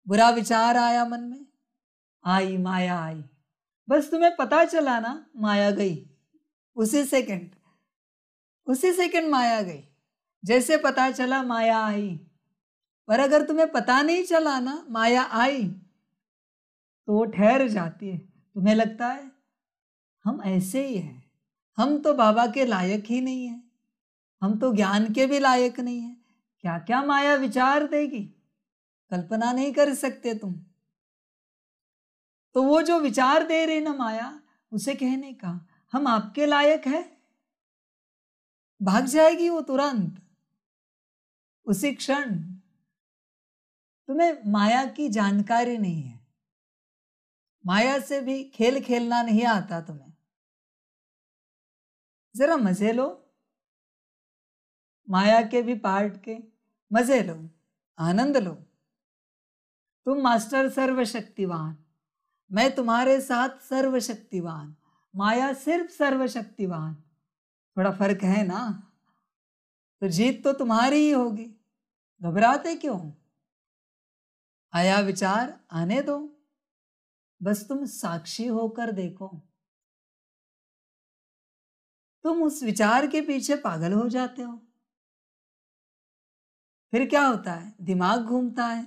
बुरा विचार आया मन में आई माया आई बस तुम्हें पता चला ना माया गई उसी सेकंड उसी सेकंड माया गई जैसे पता चला माया आई पर अगर तुम्हें पता नहीं चला ना माया आई तो वो ठहर जाती है तुम्हें लगता है हम ऐसे ही हैं हम तो बाबा के लायक ही नहीं हैं हम तो ज्ञान के भी लायक नहीं हैं क्या क्या माया विचार देगी कल्पना नहीं कर सकते तुम तो वो जो विचार दे रही ना माया उसे कहने का हम आपके लायक है भाग जाएगी वो तुरंत उसी क्षण तुम्हें माया की जानकारी नहीं है माया से भी खेल खेलना नहीं आता तुम्हें जरा मजे लो माया के भी पार्ट के मजे लो आनंद लो तुम मास्टर सर्वशक्तिवान मैं तुम्हारे साथ सर्वशक्तिवान माया सिर्फ सर्वशक्तिवान थोड़ा फर्क है ना तो जीत तो तुम्हारी ही होगी घबराते क्यों आया विचार आने दो बस तुम साक्षी होकर देखो तुम उस विचार के पीछे पागल हो जाते हो फिर क्या होता है दिमाग घूमता है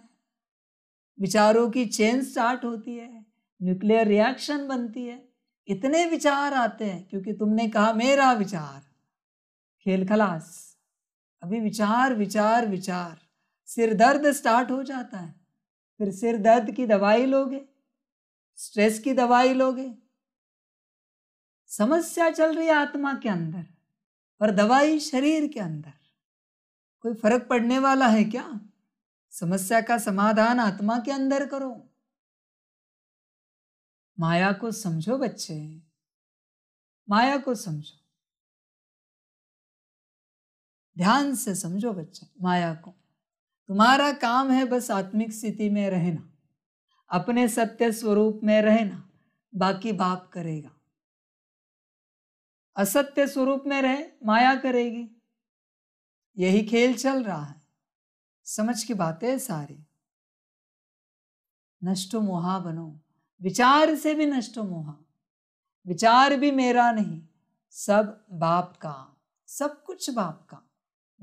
विचारों की चेन स्टार्ट होती है न्यूक्लियर रिएक्शन बनती है इतने विचार आते हैं क्योंकि तुमने कहा मेरा विचार खेल खलास अभी विचार विचार विचार सिर दर्द स्टार्ट हो जाता है फिर सिर दर्द की दवाई लोगे स्ट्रेस की दवाई लोगे समस्या चल रही है आत्मा के अंदर और दवाई शरीर के अंदर कोई फर्क पड़ने वाला है क्या समस्या का समाधान आत्मा के अंदर करो माया को समझो बच्चे माया को समझो ध्यान से समझो बच्चे माया को तुम्हारा काम है बस आत्मिक स्थिति में रहना अपने सत्य स्वरूप में रहना बाकी बाप करेगा असत्य स्वरूप में रहे माया करेगी यही खेल चल रहा है समझ की बातें सारी नष्ट मोहा बनो विचार से भी नष्ट मोहा विचार भी मेरा नहीं सब बाप का सब कुछ बाप का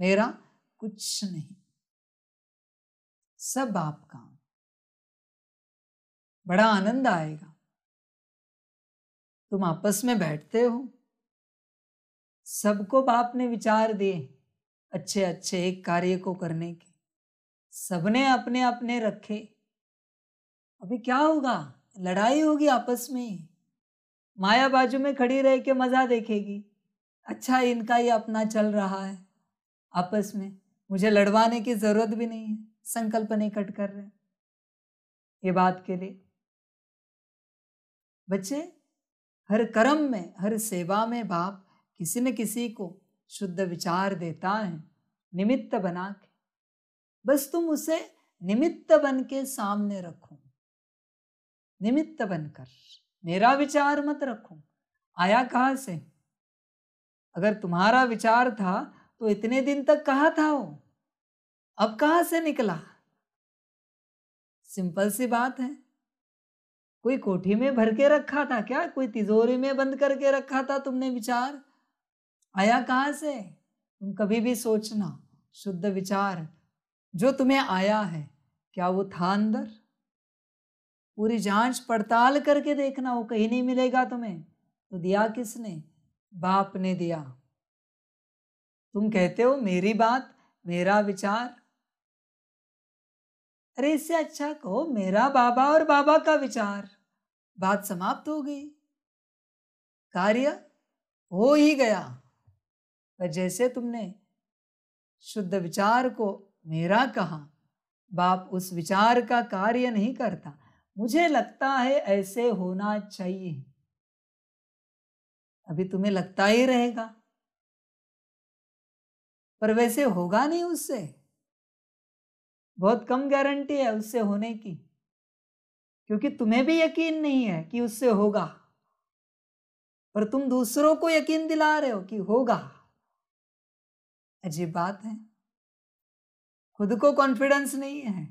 मेरा कुछ नहीं सब बाप का बड़ा आनंद आएगा तुम आपस में बैठते हो सबको बाप ने विचार दिए अच्छे अच्छे एक कार्य को करने के सबने अपने अपने रखे अभी क्या होगा लड़ाई होगी आपस में माया बाजू में खड़ी रह के मज़ा देखेगी अच्छा इनका ही अपना चल रहा है आपस में मुझे लड़वाने की ज़रूरत भी नहीं है संकल्प नहीं कट कर रहे ये बात के लिए बच्चे हर कर्म में हर सेवा में बाप किसी न किसी को शुद्ध विचार देता है निमित्त बना के बस तुम उसे निमित्त बन के सामने रखो निमित्त बनकर मेरा विचार मत रखो आया कहाँ से अगर तुम्हारा विचार था तो इतने दिन तक कहा था वो अब कहा से निकला सिंपल सी बात है कोई कोठी में भर के रखा था क्या कोई तिजोरी में बंद करके रखा था तुमने विचार आया कहाँ से तुम कभी भी सोचना शुद्ध विचार जो तुम्हें आया है क्या वो था अंदर पूरी जांच पड़ताल करके देखना वो कहीं नहीं मिलेगा तुम्हें तो दिया किसने बाप ने दिया तुम कहते हो मेरी बात मेरा विचार अरे इससे अच्छा कहो मेरा बाबा और बाबा का विचार बात समाप्त हो गई कार्य हो ही गया पर जैसे तुमने शुद्ध विचार को मेरा कहा बाप उस विचार का कार्य नहीं करता मुझे लगता है ऐसे होना चाहिए अभी तुम्हें लगता ही रहेगा पर वैसे होगा नहीं उससे बहुत कम गारंटी है उससे होने की क्योंकि तुम्हें भी यकीन नहीं है कि उससे होगा पर तुम दूसरों को यकीन दिला रहे हो कि होगा अजीब बात है खुद को कॉन्फिडेंस नहीं है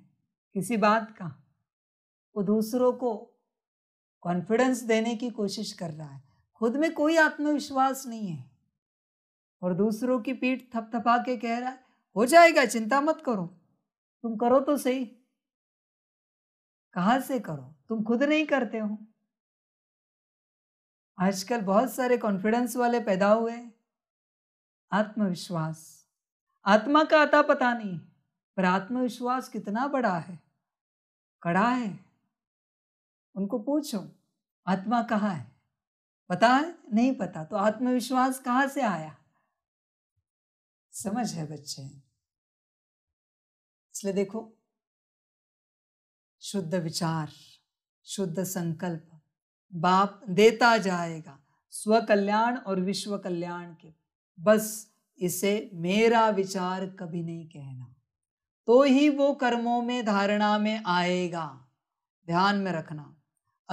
किसी बात का वो दूसरों को कॉन्फिडेंस देने की कोशिश कर रहा है खुद में कोई आत्मविश्वास नहीं है और दूसरों की पीठ थपथपा के कह रहा है हो जाएगा चिंता मत करो तुम करो तो सही कहाँ से करो तुम खुद नहीं करते हो आजकल बहुत सारे कॉन्फिडेंस वाले पैदा हुए आत्मविश्वास आत्मा का आता पता नहीं पर आत्मविश्वास कितना बड़ा है कड़ा है उनको पूछो आत्मा कहाँ है पता है नहीं पता तो आत्मविश्वास कहाँ से आया समझ है बच्चे इसलिए देखो शुद्ध विचार शुद्ध संकल्प बाप देता जाएगा स्व कल्याण और विश्व कल्याण के बस इसे मेरा विचार कभी नहीं कहना तो ही वो कर्मों में धारणा में आएगा ध्यान में रखना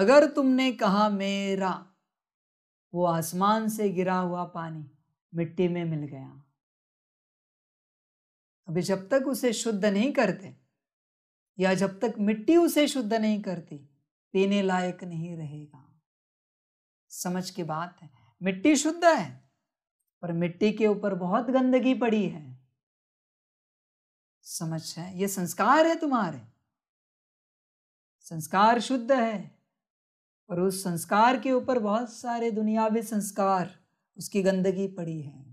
अगर तुमने कहा मेरा वो आसमान से गिरा हुआ पानी मिट्टी में मिल गया अभी जब तक उसे शुद्ध नहीं करते या जब तक मिट्टी उसे शुद्ध नहीं करती पीने लायक नहीं रहेगा समझ की बात है मिट्टी शुद्ध है पर मिट्टी के ऊपर बहुत गंदगी पड़ी है समझ है ये संस्कार है तुम्हारे संस्कार शुद्ध है और उस संस्कार के ऊपर बहुत सारे दुनियावी संस्कार उसकी गंदगी पड़ी है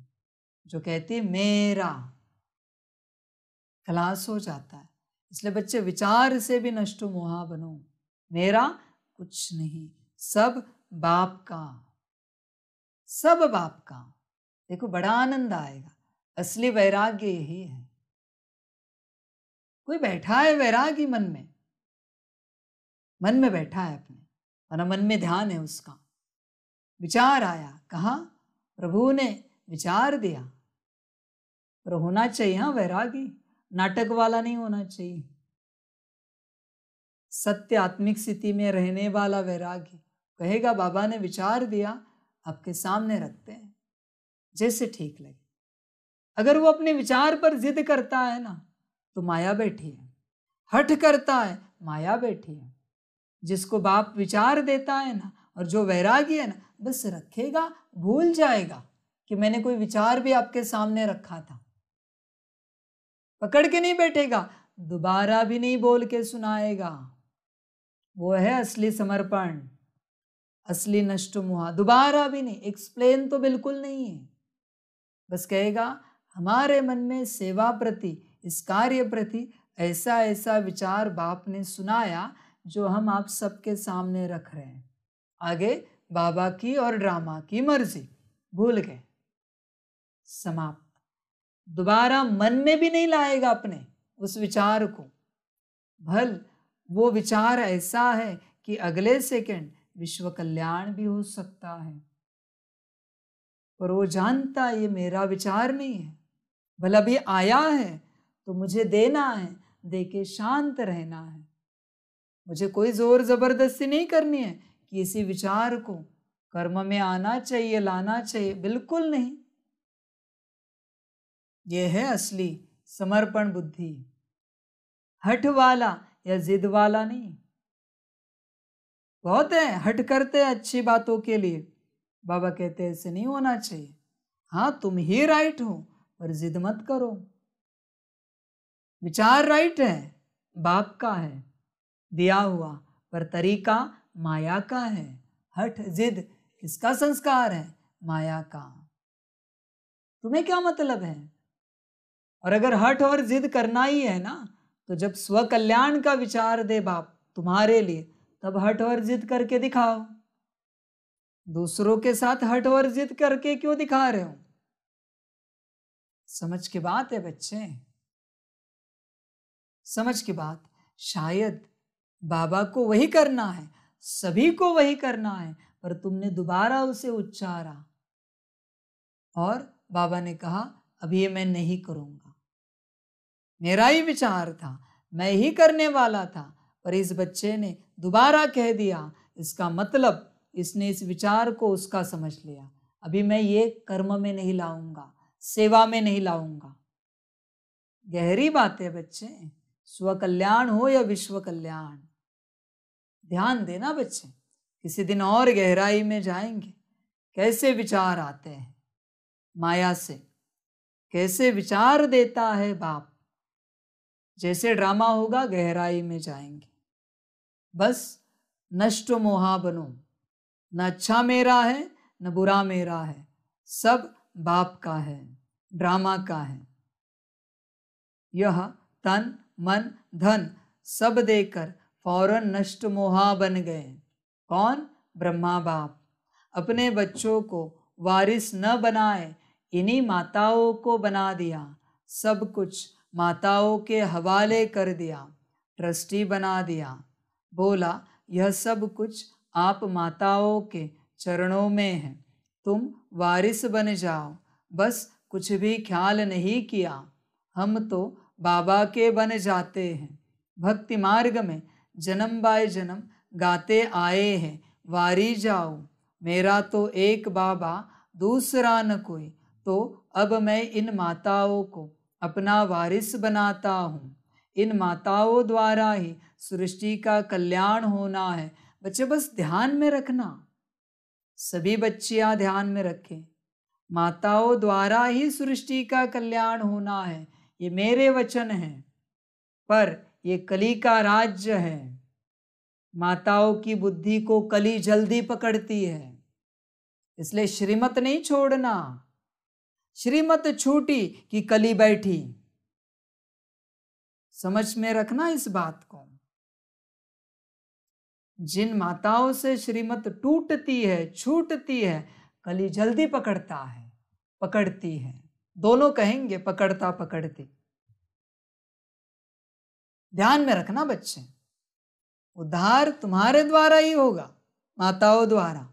जो कहती है मेरा खलास हो जाता है इसलिए बच्चे विचार से भी नष्ट मुहा बनो मेरा कुछ नहीं सब बाप का सब बाप का देखो बड़ा आनंद आएगा असली वैराग्य यही है कोई बैठा है वैराग्य मन में मन में बैठा है अपने वरना मन में ध्यान है उसका विचार आया कहा प्रभु ने विचार दिया पर होना चाहिए हाँ वैरागी नाटक वाला नहीं होना चाहिए सत्य आत्मिक स्थिति में रहने वाला वैरागी कहेगा बाबा ने विचार दिया आपके सामने रखते हैं जैसे ठीक लगे अगर वो अपने विचार पर जिद करता है ना तो माया बैठी है हठ करता है माया बैठी है जिसको बाप विचार देता है ना और जो वैरागी है ना बस रखेगा भूल जाएगा कि मैंने कोई विचार भी आपके सामने रखा था पकड़ के नहीं बैठेगा दोबारा भी नहीं बोल के सुनाएगा वो है असली समर्पण असली नष्ट मुहा दोबारा भी नहीं एक्सप्लेन तो बिल्कुल नहीं है बस कहेगा हमारे मन में सेवा प्रति इस कार्य प्रति ऐसा ऐसा विचार बाप ने सुनाया जो हम आप सबके सामने रख रहे हैं आगे बाबा की और ड्रामा की मर्जी भूल गए समाप्त दोबारा मन में भी नहीं लाएगा अपने उस विचार को भल वो विचार ऐसा है कि अगले सेकंड विश्व कल्याण भी हो सकता है पर वो जानता ये मेरा विचार नहीं है भला भी आया है तो मुझे देना है देके शांत रहना है मुझे कोई ज़ोर ज़बरदस्ती नहीं करनी है कि इसी विचार को कर्म में आना चाहिए लाना चाहिए बिल्कुल नहीं यह है असली समर्पण बुद्धि हट वाला या जिद वाला नहीं बहुत है हट करते हैं अच्छी बातों के लिए बाबा कहते हैं ऐसे नहीं होना चाहिए हाँ तुम ही राइट हो पर जिद मत करो विचार राइट है बाप का है दिया हुआ पर तरीका माया का है हठ जिद किसका संस्कार है माया का तुम्हें क्या मतलब है और अगर हठ और जिद करना ही है ना तो जब स्व कल्याण का विचार दे बाप तुम्हारे लिए तब हट और जिद करके दिखाओ दूसरों के साथ हट और जिद करके क्यों दिखा रहे हो समझ की बात है बच्चे समझ की बात शायद बाबा को वही करना है सभी को वही करना है पर तुमने दोबारा उसे उच्चारा और बाबा ने कहा अब ये मैं नहीं करूंगा मेरा ही विचार था मैं ही करने वाला था पर इस बच्चे ने दोबारा कह दिया इसका मतलब इसने इस विचार को उसका समझ लिया अभी मैं ये कर्म में नहीं लाऊंगा सेवा में नहीं लाऊंगा गहरी बात है बच्चे स्वकल्याण हो या विश्व कल्याण ध्यान देना बच्चे किसी दिन और गहराई में जाएंगे कैसे विचार आते हैं माया से कैसे विचार देता है बाप जैसे ड्रामा होगा गहराई में जाएंगे बस नष्ट मोहा बनो न अच्छा मेरा है न बुरा मेरा है सब बाप का है ड्रामा का है यह तन मन धन सब देकर फौरन नष्ट मोहा बन गए कौन ब्रह्मा बाप अपने बच्चों को वारिस न बनाए इन्हीं माताओं को बना दिया सब कुछ माताओं के हवाले कर दिया ट्रस्टी बना दिया बोला यह सब कुछ आप माताओं के चरणों में है तुम वारिस बन जाओ बस कुछ भी ख्याल नहीं किया हम तो बाबा के बन जाते हैं भक्ति मार्ग में जन्म बाय जन्म गाते आए हैं वारी जाओ मेरा तो एक बाबा दूसरा न कोई तो अब मैं इन माताओं को अपना वारिस बनाता हूँ इन माताओं द्वारा ही सृष्टि का कल्याण होना है बच्चे बस ध्यान में रखना सभी बच्चियाँ ध्यान में रखें माताओं द्वारा ही सृष्टि का कल्याण होना है ये मेरे वचन हैं पर ये कली का राज्य है माताओं की बुद्धि को कली जल्दी पकड़ती है इसलिए श्रीमत नहीं छोड़ना श्रीमत छूटी कि कली बैठी समझ में रखना इस बात को जिन माताओं से श्रीमत टूटती है छूटती है कली जल्दी पकड़ता है पकड़ती है दोनों कहेंगे पकड़ता पकड़ती ध्यान में रखना बच्चे उद्धार तुम्हारे द्वारा ही होगा माताओं द्वारा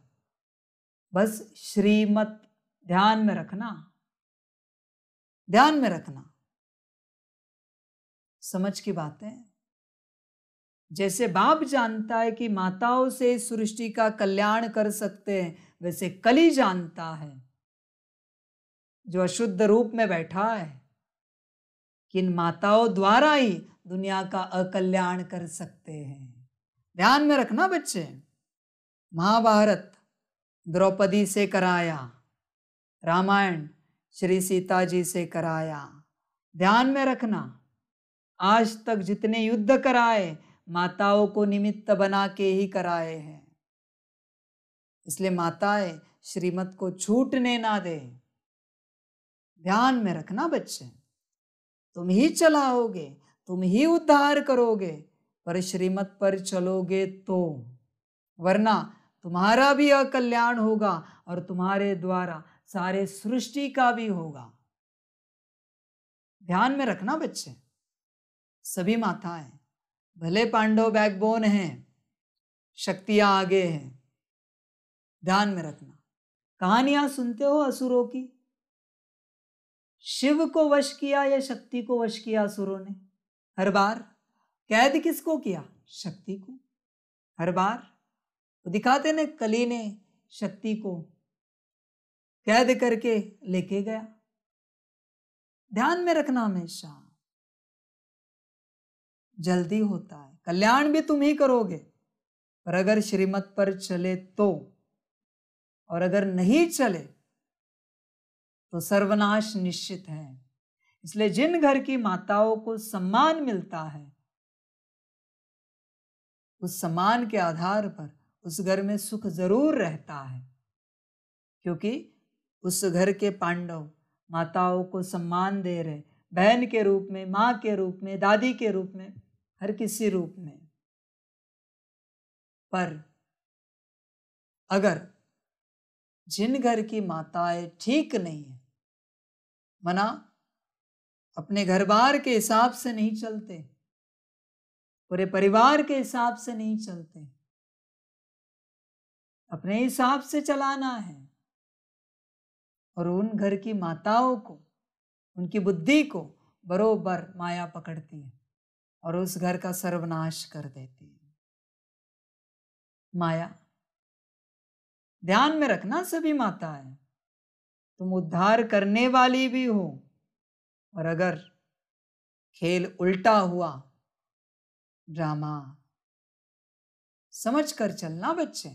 बस श्रीमत ध्यान में रखना ध्यान में रखना समझ की बातें जैसे बाप जानता है कि माताओं से सृष्टि का कल्याण कर सकते हैं वैसे कली जानता है जो अशुद्ध रूप में बैठा है कि इन माताओं द्वारा ही दुनिया का अकल्याण कर सकते हैं ध्यान में रखना बच्चे महाभारत द्रौपदी से कराया रामायण श्री सीता जी से कराया ध्यान में रखना आज तक जितने युद्ध कराए माताओं को निमित्त बना के ही कराए हैं इसलिए माताएं श्रीमत को छूटने ना दे ध्यान में रखना बच्चे तुम ही चलाओगे तुम ही उद्धार करोगे पर श्रीमत पर चलोगे तो वरना तुम्हारा भी अकल्याण होगा और तुम्हारे द्वारा सारे सृष्टि का भी होगा ध्यान में रखना बच्चे सभी माता है भले पांडव बैकबोन है शक्तियां आगे हैं ध्यान में रखना कहानियां सुनते हो असुरों की शिव को वश किया या शक्ति को वश किया असुरों ने हर बार कैद किसको किया शक्ति को हर बार तो दिखाते ने कली ने शक्ति को कैद करके लेके गया ध्यान में रखना हमेशा जल्दी होता है कल्याण भी तुम ही करोगे पर अगर श्रीमत पर चले तो और अगर नहीं चले तो सर्वनाश निश्चित है इसलिए जिन घर की माताओं को सम्मान मिलता है उस सम्मान के आधार पर उस घर में सुख जरूर रहता है क्योंकि उस घर के पांडव माताओं को सम्मान दे रहे बहन के रूप में माँ के रूप में दादी के रूप में हर किसी रूप में पर अगर जिन घर की माताएं ठीक नहीं है मना अपने घर बार के हिसाब से नहीं चलते पूरे परिवार के हिसाब से नहीं चलते अपने हिसाब से चलाना है और उन घर की माताओं को उनकी बुद्धि को बरोबर माया पकड़ती है और उस घर का सर्वनाश कर देती है माया ध्यान में रखना सभी माता है तुम उद्धार करने वाली भी हो और अगर खेल उल्टा हुआ ड्रामा समझ कर चलना बच्चे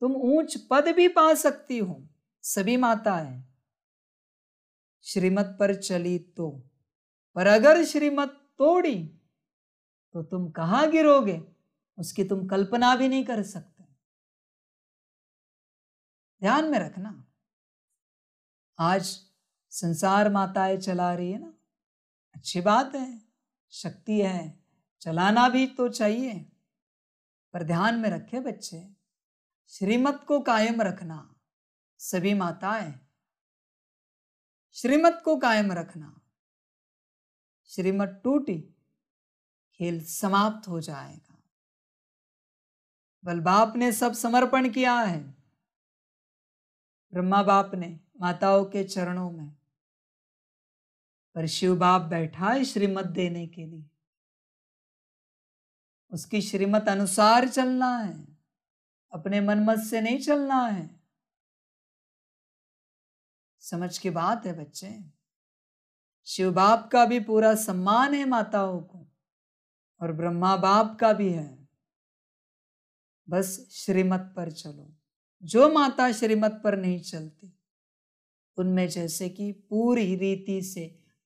तुम ऊंच पद भी पा सकती हो सभी माता है श्रीमत पर चली तो पर अगर श्रीमत तोड़ी तो तुम कहाँ गिरोगे उसकी तुम कल्पना भी नहीं कर सकते ध्यान में रखना आज संसार माताएं चला रही है ना अच्छी बात है शक्ति है चलाना भी तो चाहिए पर ध्यान में रखे बच्चे श्रीमत को कायम रखना सभी माताएं श्रीमत को कायम रखना श्रीमत टूटी खेल समाप्त हो जाएगा बल बाप ने सब समर्पण किया है ब्रह्मा बाप ने माताओं के चरणों में पर शिव बाप बैठा है श्रीमत देने के लिए उसकी श्रीमत अनुसार चलना है अपने मनमत से नहीं चलना है समझ की बात है बच्चे शिव बाप का भी पूरा सम्मान है माताओं को और ब्रह्मा बाप का भी है बस श्रीमत पर चलो जो माता श्रीमत पर नहीं चलती उनमें जैसे कि पूरी रीति से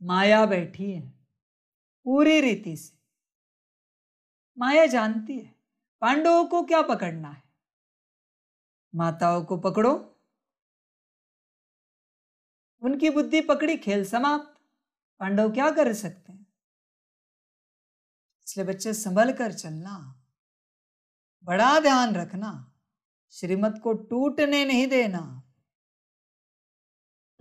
माया बैठी है पूरी रीति से माया जानती है पांडवों को क्या पकड़ना है माताओं को पकड़ो उनकी बुद्धि पकड़ी खेल समाप्त पांडव क्या कर सकते हैं इसलिए बच्चे संभल कर चलना बड़ा ध्यान रखना श्रीमत को टूटने नहीं देना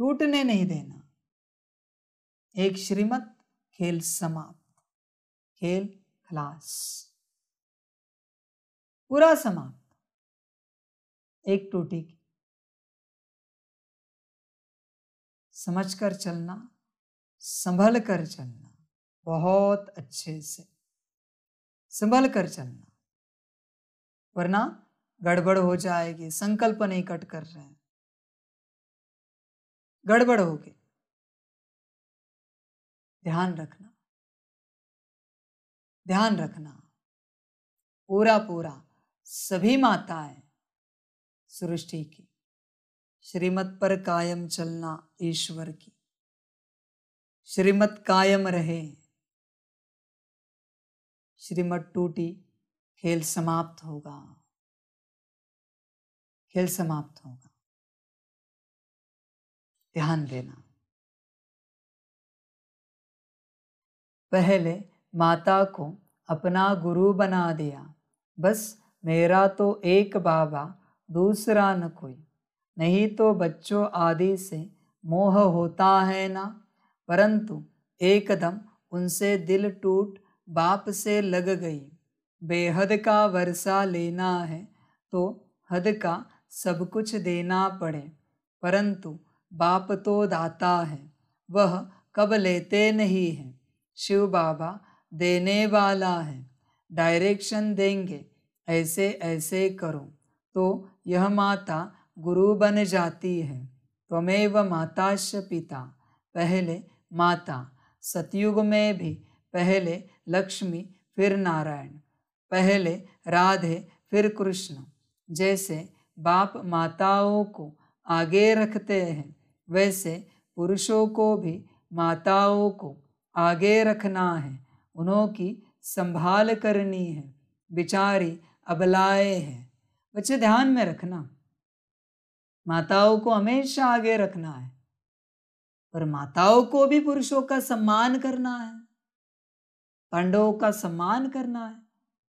टूटने नहीं देना एक श्रीमत खेल समाप्त खेल खलास पूरा समाप्त एक टूटी समझ समझकर चलना संभल कर चलना बहुत अच्छे से संभल कर चलना वरना गड़बड़ हो जाएगी संकल्प नहीं कट कर रहे गड़बड़ गई ध्यान रखना ध्यान रखना पूरा पूरा सभी माताएं सृष्टि की श्रीमत पर कायम चलना ईश्वर की श्रीमत कायम रहे श्रीमत टूटी खेल समाप्त होगा खेल समाप्त होगा ध्यान देना पहले माता को अपना गुरु बना दिया बस मेरा तो एक बाबा दूसरा न कोई नहीं तो बच्चों आदि से मोह होता है ना परंतु एकदम उनसे दिल टूट बाप से लग गई बेहद का वर्षा लेना है तो हद का सब कुछ देना पड़े परंतु बाप तो दाता है वह कब लेते नहीं है शिव बाबा देने वाला है डायरेक्शन देंगे ऐसे ऐसे करो तो यह माता गुरु बन जाती है त्वमेव माताश पिता पहले माता सतयुग में भी पहले लक्ष्मी फिर नारायण पहले राधे फिर कृष्ण जैसे बाप माताओं को आगे रखते हैं वैसे पुरुषों को भी माताओं को आगे रखना है उन्हों की संभाल करनी है बिचारी अबलाए हैं बच्चे ध्यान में रखना माताओं को हमेशा आगे रखना है पर माताओं को भी पुरुषों का सम्मान करना है पांडवों का सम्मान करना है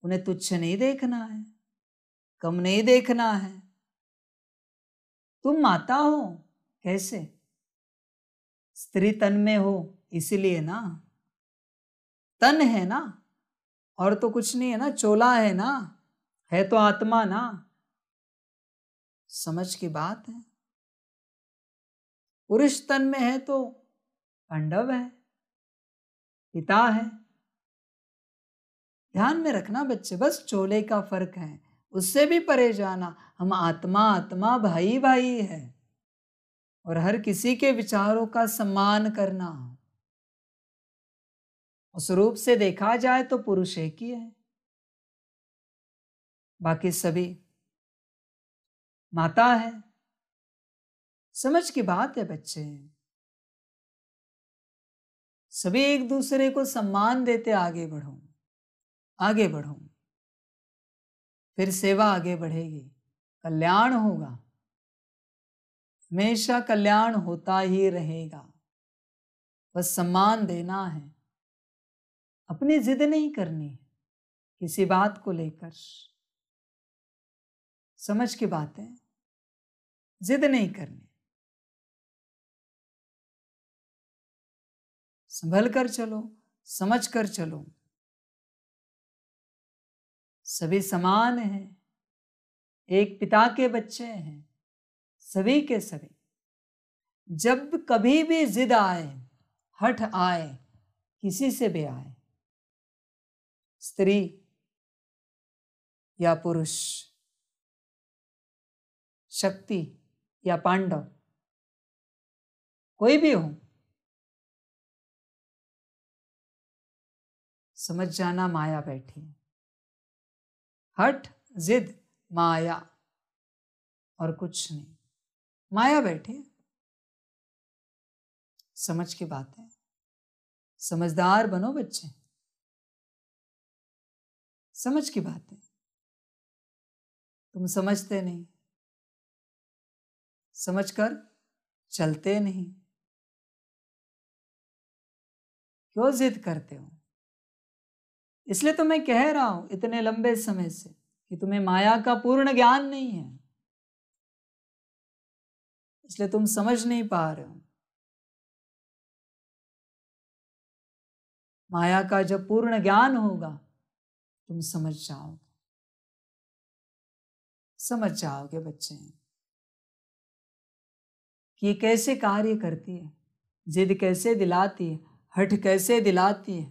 उन्हें तुच्छ नहीं देखना है कम नहीं देखना है तुम माता हो कैसे स्त्री तन में हो इसलिए ना तन है ना और तो कुछ नहीं है ना चोला है ना है तो आत्मा ना समझ की बात है पुरुष तन में है तो पांडव है पिता है ध्यान में रखना बच्चे बस चोले का फर्क है उससे भी परे जाना हम आत्मा आत्मा भाई भाई है और हर किसी के विचारों का सम्मान करना उस रूप से देखा जाए तो पुरुष एक ही है बाकी सभी माता है समझ की बात है बच्चे सभी एक दूसरे को सम्मान देते आगे बढ़ो आगे बढ़ो फिर सेवा आगे बढ़ेगी कल्याण होगा हमेशा कल्याण होता ही रहेगा बस सम्मान देना है अपनी जिद नहीं करनी है किसी बात को लेकर समझ की बातें जिद नहीं करनी संभल कर चलो समझ कर चलो सभी समान हैं एक पिता के बच्चे हैं सभी के सभी जब कभी भी जिद आए हट आए किसी से भी आए स्त्री या पुरुष शक्ति या पांडव कोई भी हो समझ जाना माया बैठी हट जिद माया और कुछ नहीं माया बैठे समझ की बात है समझदार बनो बच्चे समझ की बात है तुम समझते नहीं समझकर चलते नहीं क्यों जिद करते हो इसलिए तो मैं कह रहा हूं इतने लंबे समय से कि तुम्हें माया का पूर्ण ज्ञान नहीं है इसलिए तुम समझ नहीं पा रहे हो माया का जब पूर्ण ज्ञान होगा तुम समझ जाओगे समझ जाओगे बच्चे कि ये कैसे कार्य करती है जिद कैसे दिलाती है हठ कैसे दिलाती है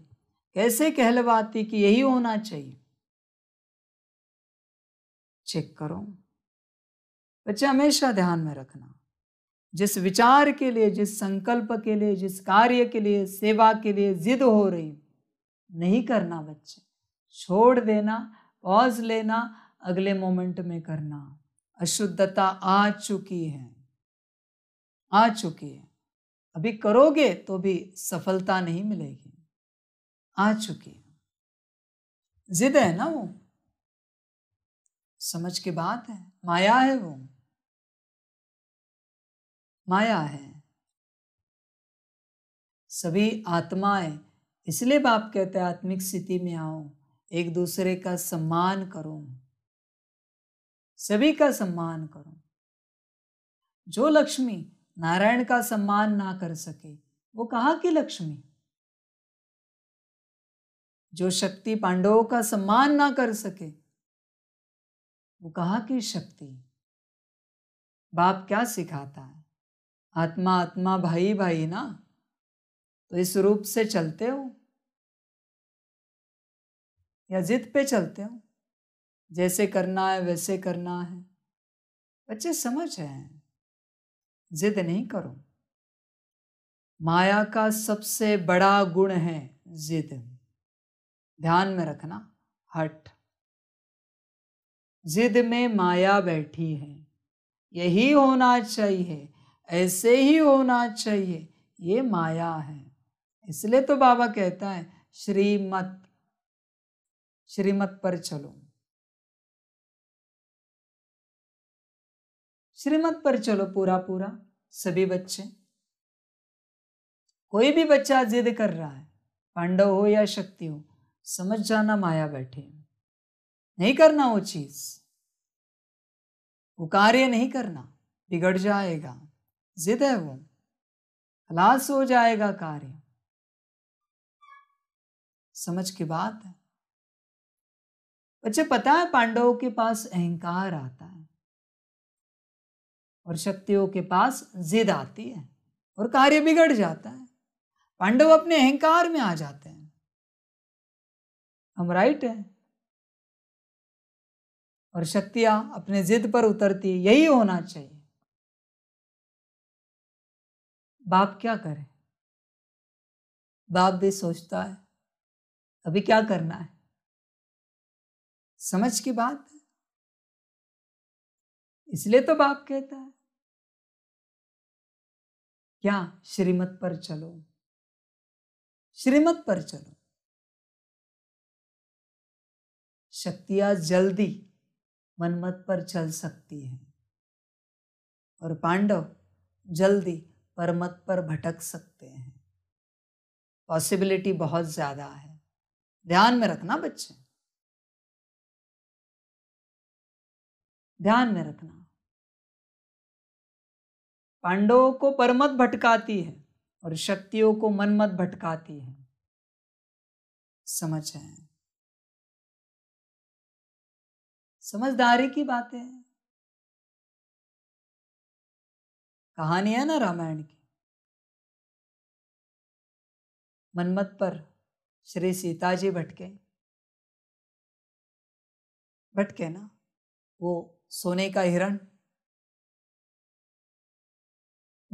कैसे कहलवाती कि यही होना चाहिए चेक करो बच्चे हमेशा ध्यान में रखना जिस विचार के लिए जिस संकल्प के लिए जिस कार्य के लिए सेवा के लिए जिद हो रही नहीं करना बच्चे छोड़ देना पॉज लेना अगले मोमेंट में करना अशुद्धता आ चुकी है आ चुकी है अभी करोगे तो भी सफलता नहीं मिलेगी आ चुकी है जिद है ना वो समझ के बात है माया है वो माया है सभी आत्माएं इसलिए बाप कहते हैं आत्मिक स्थिति में आओ एक दूसरे का सम्मान करो सभी का सम्मान करो जो लक्ष्मी नारायण का सम्मान ना कर सके वो कहाँ की लक्ष्मी जो शक्ति पांडवों का सम्मान ना कर सके वो कहाँ की शक्ति बाप क्या सिखाता है आत्मा आत्मा भाई भाई ना तो इस रूप से चलते हो या जिद पे चलते हो जैसे करना है वैसे करना है बच्चे समझ हैं जिद नहीं करो माया का सबसे बड़ा गुण है जिद ध्यान में रखना हट जिद में माया बैठी है यही होना चाहिए ऐसे ही होना चाहिए ये माया है इसलिए तो बाबा कहता है श्रीमत श्रीमत पर चलो श्रीमत पर चलो पूरा पूरा सभी बच्चे कोई भी बच्चा जिद कर रहा है पांडव हो या शक्ति हो समझ जाना माया बैठे नहीं करना वो चीज वो कार्य नहीं करना बिगड़ जाएगा जिद है वो खलास हो जाएगा कार्य समझ की बात है बच्चे पता है पांडवों के पास अहंकार आता है और शक्तियों के पास जिद आती है और कार्य बिगड़ जाता है पांडव अपने अहंकार में आ जाते हैं हम राइट है और शक्तियां अपने जिद पर उतरती है यही होना चाहिए बाप क्या करे बाप भी सोचता है अभी क्या करना है समझ की बात है इसलिए तो बाप कहता है क्या श्रीमत पर चलो श्रीमत पर चलो शक्तियां जल्दी मनमत पर चल सकती हैं और पांडव जल्दी परमत पर भटक सकते हैं पॉसिबिलिटी बहुत ज़्यादा है ध्यान में रखना बच्चे ध्यान में रखना पांडवों को परमत भटकाती है और शक्तियों को मनमत भटकाती है समझ है समझदारी की बातें हैं कहानी है ना रामायण की मनमत पर श्री सीताजी भटके भटके ना वो सोने का हिरण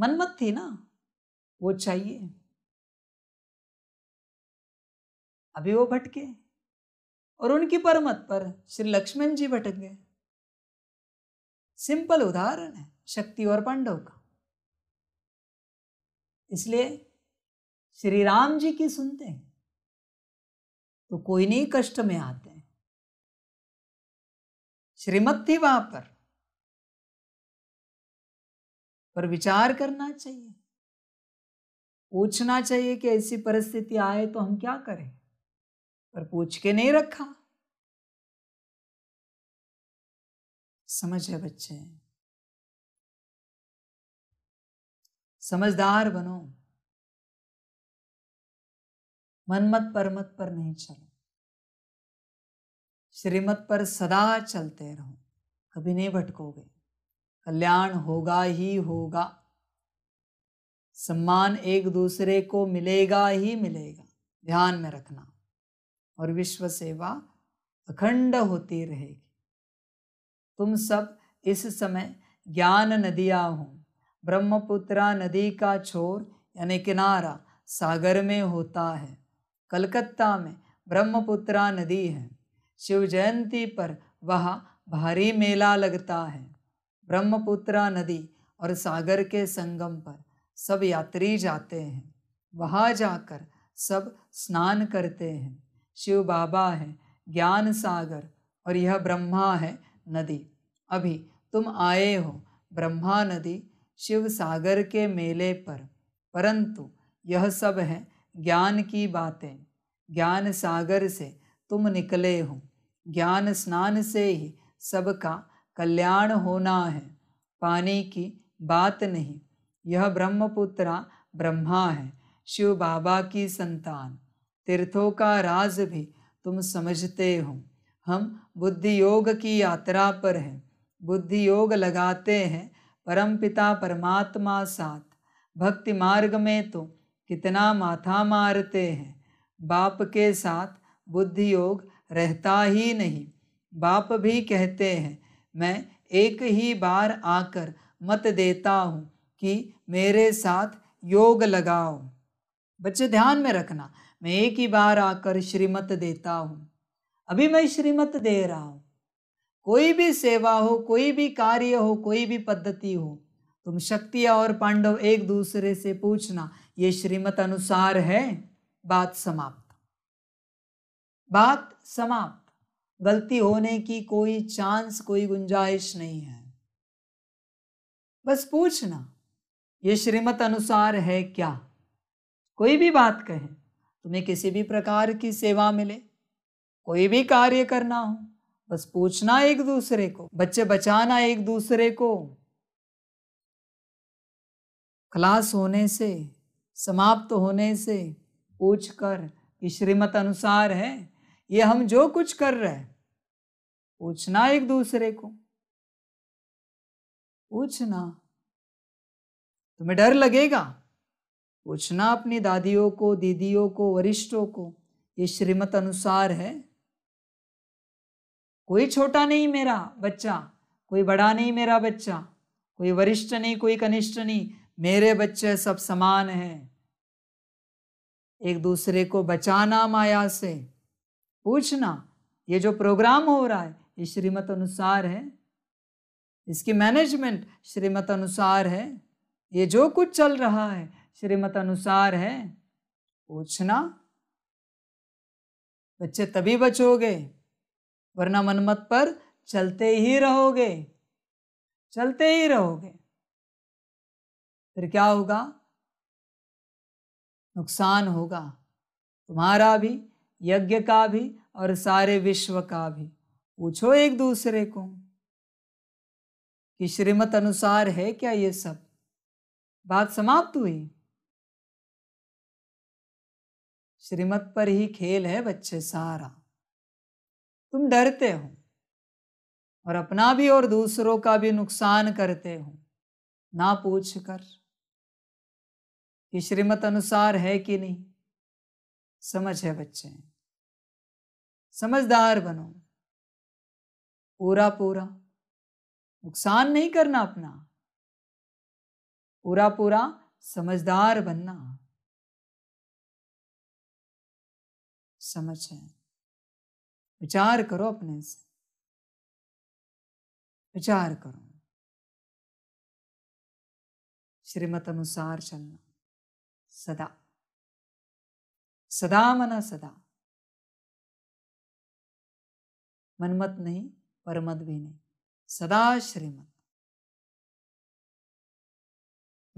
मनमत थी ना वो चाहिए अभी वो भटके और उनकी परमत पर श्री लक्ष्मण जी भटक गए सिंपल उदाहरण है शक्ति और पांडव का इसलिए श्री राम जी की सुनते हैं तो कोई नहीं कष्ट में आते हैं श्रीमत थी वहां पर पर विचार करना चाहिए पूछना चाहिए कि ऐसी परिस्थिति आए तो हम क्या करें पर पूछ के नहीं रखा समझ है बच्चे समझदार बनो मनमत परमत पर नहीं चलो श्रीमत पर सदा चलते रहो कभी नहीं भटकोगे कल्याण होगा ही होगा सम्मान एक दूसरे को मिलेगा ही मिलेगा ध्यान में रखना और विश्व सेवा अखंड होती रहेगी तुम सब इस समय ज्ञान नदियाँ हो ब्रह्मपुत्रा नदी का छोर यानी किनारा सागर में होता है कलकत्ता में ब्रह्मपुत्रा नदी है शिव जयंती पर वहाँ भारी मेला लगता है ब्रह्मपुत्रा नदी और सागर के संगम पर सब यात्री जाते हैं वहाँ जाकर सब स्नान करते हैं शिव बाबा है ज्ञान सागर और यह ब्रह्मा है नदी अभी तुम आए हो ब्रह्मा नदी शिव सागर के मेले पर परंतु यह सब है ज्ञान की बातें ज्ञान सागर से तुम निकले हो ज्ञान स्नान से ही सबका कल्याण होना है पानी की बात नहीं यह ब्रह्मपुत्रा ब्रह्मा है शिव बाबा की संतान तीर्थों का राज भी तुम समझते हो हम बुद्धि योग की यात्रा पर हैं बुद्धि योग लगाते हैं परमपिता परमात्मा साथ भक्ति मार्ग में तो कितना माथा मारते हैं बाप के साथ बुद्धि योग रहता ही नहीं बाप भी कहते हैं मैं एक ही बार आकर मत देता हूँ कि मेरे साथ योग लगाओ बच्चे ध्यान में रखना मैं एक ही बार आकर श्रीमत देता हूँ अभी मैं श्रीमत दे रहा हूँ कोई भी सेवा हो कोई भी कार्य हो कोई भी पद्धति हो तुम शक्ति और पांडव एक दूसरे से पूछना ये श्रीमत अनुसार है बात समाप्त बात समाप्त गलती होने की कोई चांस कोई गुंजाइश नहीं है बस पूछना ये श्रीमत अनुसार है क्या कोई भी बात कहे तुम्हें किसी भी प्रकार की सेवा मिले कोई भी कार्य करना हो बस पूछना एक दूसरे को बच्चे बचाना एक दूसरे को क्लास होने से समाप्त तो होने से पूछ कर कि श्रीमत अनुसार है ये हम जो कुछ कर रहे हैं पूछना एक दूसरे को पूछना तुम्हें डर लगेगा पूछना अपनी दादियों को दीदियों को वरिष्ठों को ये श्रीमत अनुसार है कोई छोटा नहीं मेरा बच्चा कोई बड़ा नहीं मेरा बच्चा कोई वरिष्ठ नहीं कोई कनिष्ठ नहीं मेरे बच्चे सब समान हैं एक दूसरे को बचाना माया से पूछना ये जो प्रोग्राम हो रहा है ये श्रीमत अनुसार है इसकी मैनेजमेंट श्रीमत अनुसार है ये जो कुछ चल रहा है श्रीमत अनुसार है पूछना बच्चे तभी बचोगे वरना मनमत पर चलते ही रहोगे चलते ही रहोगे फिर क्या होगा नुकसान होगा तुम्हारा भी यज्ञ का भी और सारे विश्व का भी पूछो एक दूसरे को कि श्रीमत अनुसार है क्या ये सब बात समाप्त हुई श्रीमत पर ही खेल है बच्चे सारा तुम डरते हो और अपना भी और दूसरों का भी नुकसान करते हो ना पूछ कर कि श्रीमत अनुसार है कि नहीं समझ है बच्चे समझदार बनो पूरा पूरा नुकसान नहीं करना अपना पूरा पूरा समझदार बनना समझ है विचार करो अपने से विचार करो श्रीमत अनुसार चलना सदा सदा मना सदा मनमत नहीं परमत भी नहीं सदा श्रीमत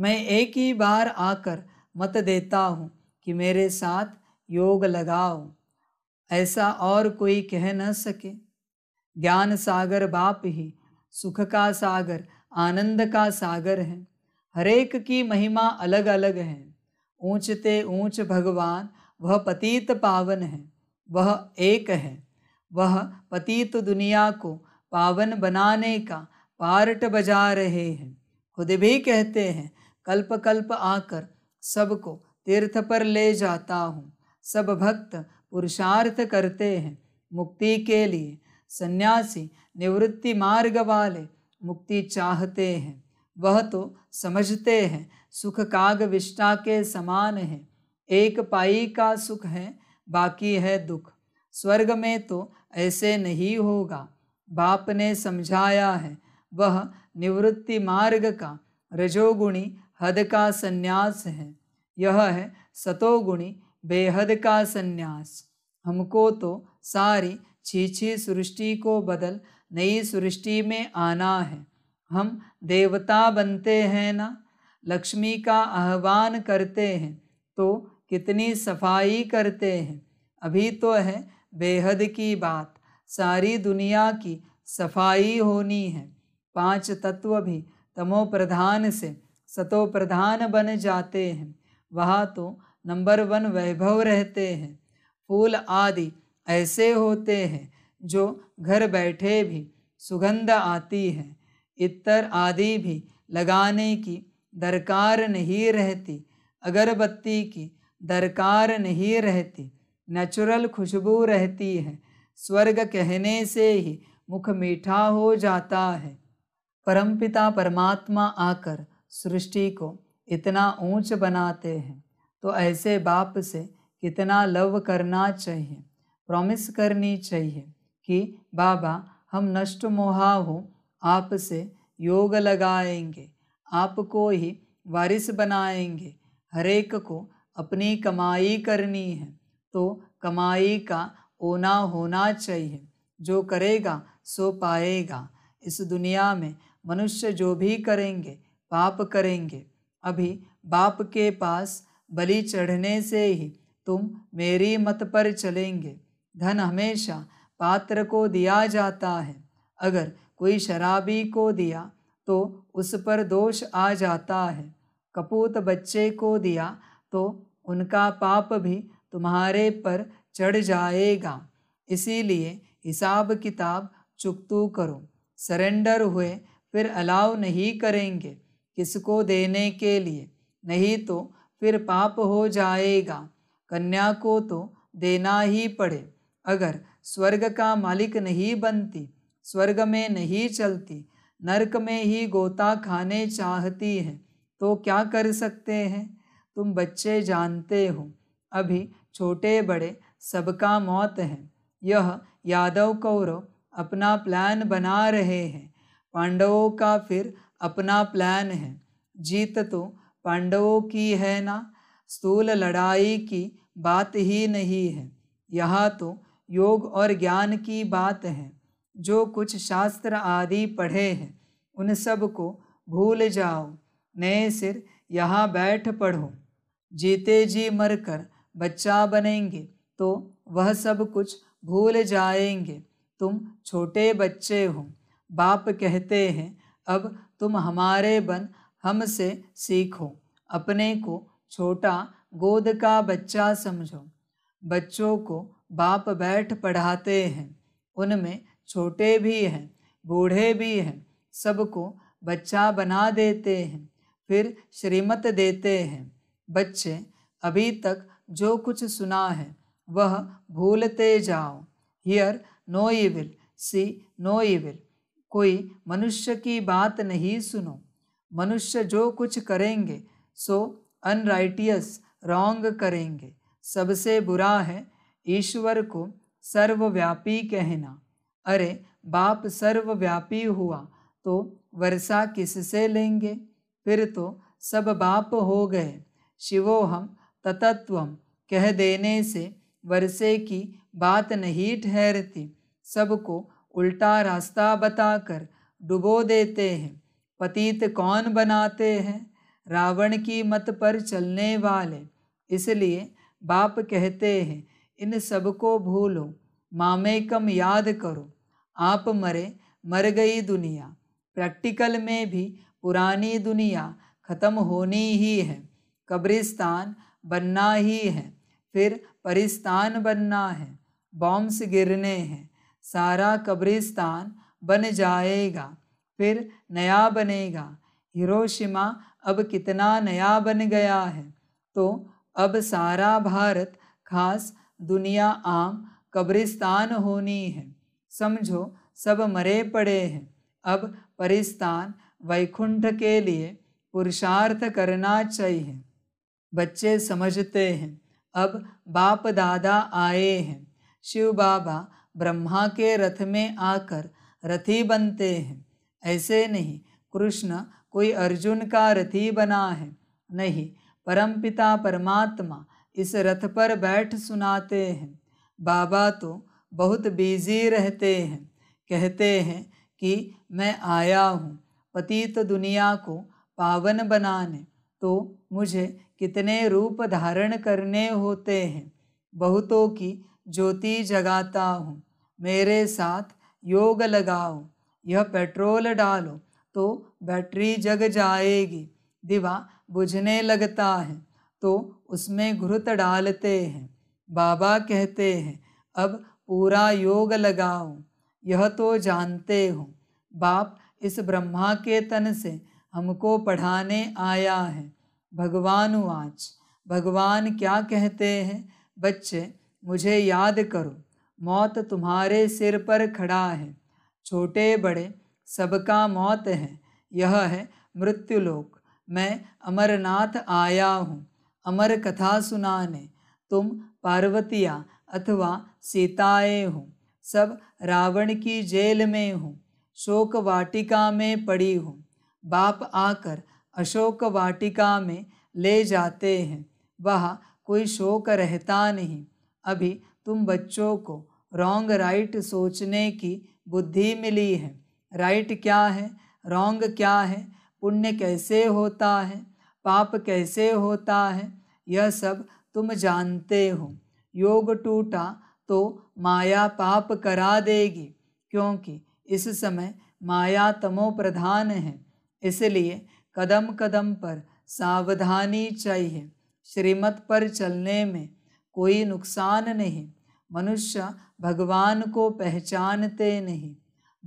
मैं एक ही बार आकर मत देता हूं कि मेरे साथ योग लगाओ ऐसा और कोई कह न सके ज्ञान सागर बाप ही सुख का सागर आनंद का सागर है हरेक की महिमा अलग अलग है ऊंचते ऊंच भगवान वह पतित पावन है वह एक है वह पतित दुनिया को पावन बनाने का पार्ट बजा रहे हैं खुद भी कहते हैं कल्प कल्प आकर सबको तीर्थ पर ले जाता हूँ सब भक्त पुरुषार्थ करते हैं मुक्ति के लिए सन्यासी निवृत्ति मार्ग वाले मुक्ति चाहते हैं वह तो समझते हैं सुख काग विष्टा के समान है एक पाई का सुख है बाकी है दुख स्वर्ग में तो ऐसे नहीं होगा बाप ने समझाया है वह निवृत्ति मार्ग का रजोगुणी हद का संन्यास है यह है सतोगुणी बेहद का संन्यास हमको तो सारी छीछी सृष्टि को बदल नई सृष्टि में आना है हम देवता बनते हैं ना लक्ष्मी का आह्वान करते हैं तो कितनी सफाई करते हैं अभी तो है बेहद की बात सारी दुनिया की सफाई होनी है पांच तत्व भी तमो प्रधान से सतो प्रधान बन जाते हैं वह तो नंबर वन वैभव रहते हैं फूल आदि ऐसे होते हैं जो घर बैठे भी सुगंध आती है इतर आदि भी लगाने की दरकार नहीं रहती अगरबत्ती की दरकार नहीं रहती नेचुरल खुशबू रहती है स्वर्ग कहने से ही मुख मीठा हो जाता है परमपिता परमात्मा आकर सृष्टि को इतना ऊंच बनाते हैं तो ऐसे बाप से कितना लव करना चाहिए प्रॉमिस करनी चाहिए कि बाबा हम नष्ट मोहा हो आपसे योग लगाएंगे आपको ही वारिस बनाएंगे हरेक को अपनी कमाई करनी है तो कमाई का ओना होना चाहिए जो करेगा सो पाएगा इस दुनिया में मनुष्य जो भी करेंगे पाप करेंगे अभी बाप के पास बलि चढ़ने से ही तुम मेरी मत पर चलेंगे धन हमेशा पात्र को दिया जाता है अगर कोई शराबी को दिया तो उस पर दोष आ जाता है कपूत बच्चे को दिया तो उनका पाप भी तुम्हारे पर चढ़ जाएगा इसीलिए हिसाब किताब चुकतू करो सरेंडर हुए फिर अलाव नहीं करेंगे किसको देने के लिए नहीं तो फिर पाप हो जाएगा कन्या को तो देना ही पड़े अगर स्वर्ग का मालिक नहीं बनती स्वर्ग में नहीं चलती नरक में ही गोता खाने चाहती है तो क्या कर सकते हैं तुम बच्चे जानते हो अभी छोटे बड़े सबका मौत है यह यादव कौरव अपना प्लान बना रहे हैं पांडवों का फिर अपना प्लान है जीत तो पांडवों की है ना स्थूल लड़ाई की बात ही नहीं है यह तो योग और ज्ञान की बात है जो कुछ शास्त्र आदि पढ़े हैं उन सब को भूल जाओ नए सिर यहाँ बैठ पढ़ो जीते जी मरकर बच्चा बनेंगे तो वह सब कुछ भूल जाएंगे तुम छोटे बच्चे हो बाप कहते हैं अब तुम हमारे बन हमसे सीखो अपने को छोटा गोद का बच्चा समझो बच्चों को बाप बैठ पढ़ाते हैं उनमें छोटे भी हैं बूढ़े भी हैं सबको बच्चा बना देते हैं फिर श्रीमत देते हैं बच्चे अभी तक जो कुछ सुना है वह भूलते जाओ hear no evil see no evil कोई मनुष्य की बात नहीं सुनो मनुष्य जो कुछ करेंगे सो अनराइटियस रॉन्ग करेंगे सबसे बुरा है ईश्वर को सर्वव्यापी कहना अरे बाप सर्वव्यापी हुआ तो वर्षा किससे लेंगे फिर तो सब बाप हो गए शिवो हम ततत्वम कह देने से वर्षे की बात नहीं ठहरती सबको उल्टा रास्ता बताकर डुबो देते हैं पतित कौन बनाते हैं रावण की मत पर चलने वाले इसलिए बाप कहते हैं इन सबको भूलो मामे कम याद करो आप मरे मर गई दुनिया प्रैक्टिकल में भी पुरानी दुनिया ख़त्म होनी ही है कब्रिस्तान बनना ही है फिर परिस्तान बनना है बॉम्ब्स गिरने हैं सारा कब्रिस्तान बन जाएगा फिर नया बनेगा हिरोशिमा अब कितना नया बन गया है तो अब सारा भारत खास दुनिया आम कब्रिस्तान होनी है समझो सब मरे पड़े हैं अब परिस्तान वैकुंठ के लिए पुरुषार्थ करना चाहिए बच्चे समझते हैं अब बाप दादा आए हैं शिव बाबा ब्रह्मा के रथ में आकर रथी बनते हैं ऐसे नहीं कृष्ण कोई अर्जुन का रथी बना है नहीं परमपिता परमात्मा इस रथ पर बैठ सुनाते हैं बाबा तो बहुत बिजी रहते हैं कहते हैं कि मैं आया हूँ पतित दुनिया को पावन बनाने तो मुझे कितने रूप धारण करने होते हैं बहुतों की ज्योति जगाता हूँ मेरे साथ योग लगाओ यह पेट्रोल डालो तो बैटरी जग जाएगी दिवा बुझने लगता है तो उसमें घृत डालते हैं बाबा कहते हैं अब पूरा योग लगाओ यह तो जानते हो बाप इस ब्रह्मा के तन से हमको पढ़ाने आया है भगवान वाच भगवान क्या कहते हैं बच्चे मुझे याद करो मौत तुम्हारे सिर पर खड़ा है छोटे बड़े सबका मौत है यह है मृत्युलोक मैं अमरनाथ आया हूँ अमर कथा सुनाने तुम पार्वतिया अथवा सीताए हो सब रावण की जेल में हूँ शोक वाटिका में पड़ी हूँ बाप आकर अशोक वाटिका में ले जाते हैं वह कोई शोक रहता नहीं अभी तुम बच्चों को रॉन्ग राइट सोचने की बुद्धि मिली है राइट क्या है रॉन्ग क्या है पुण्य कैसे होता है पाप कैसे होता है यह सब तुम जानते हो योग टूटा तो माया पाप करा देगी क्योंकि इस समय माया तमो प्रधान है इसलिए कदम कदम पर सावधानी चाहिए श्रीमत पर चलने में कोई नुकसान नहीं मनुष्य भगवान को पहचानते नहीं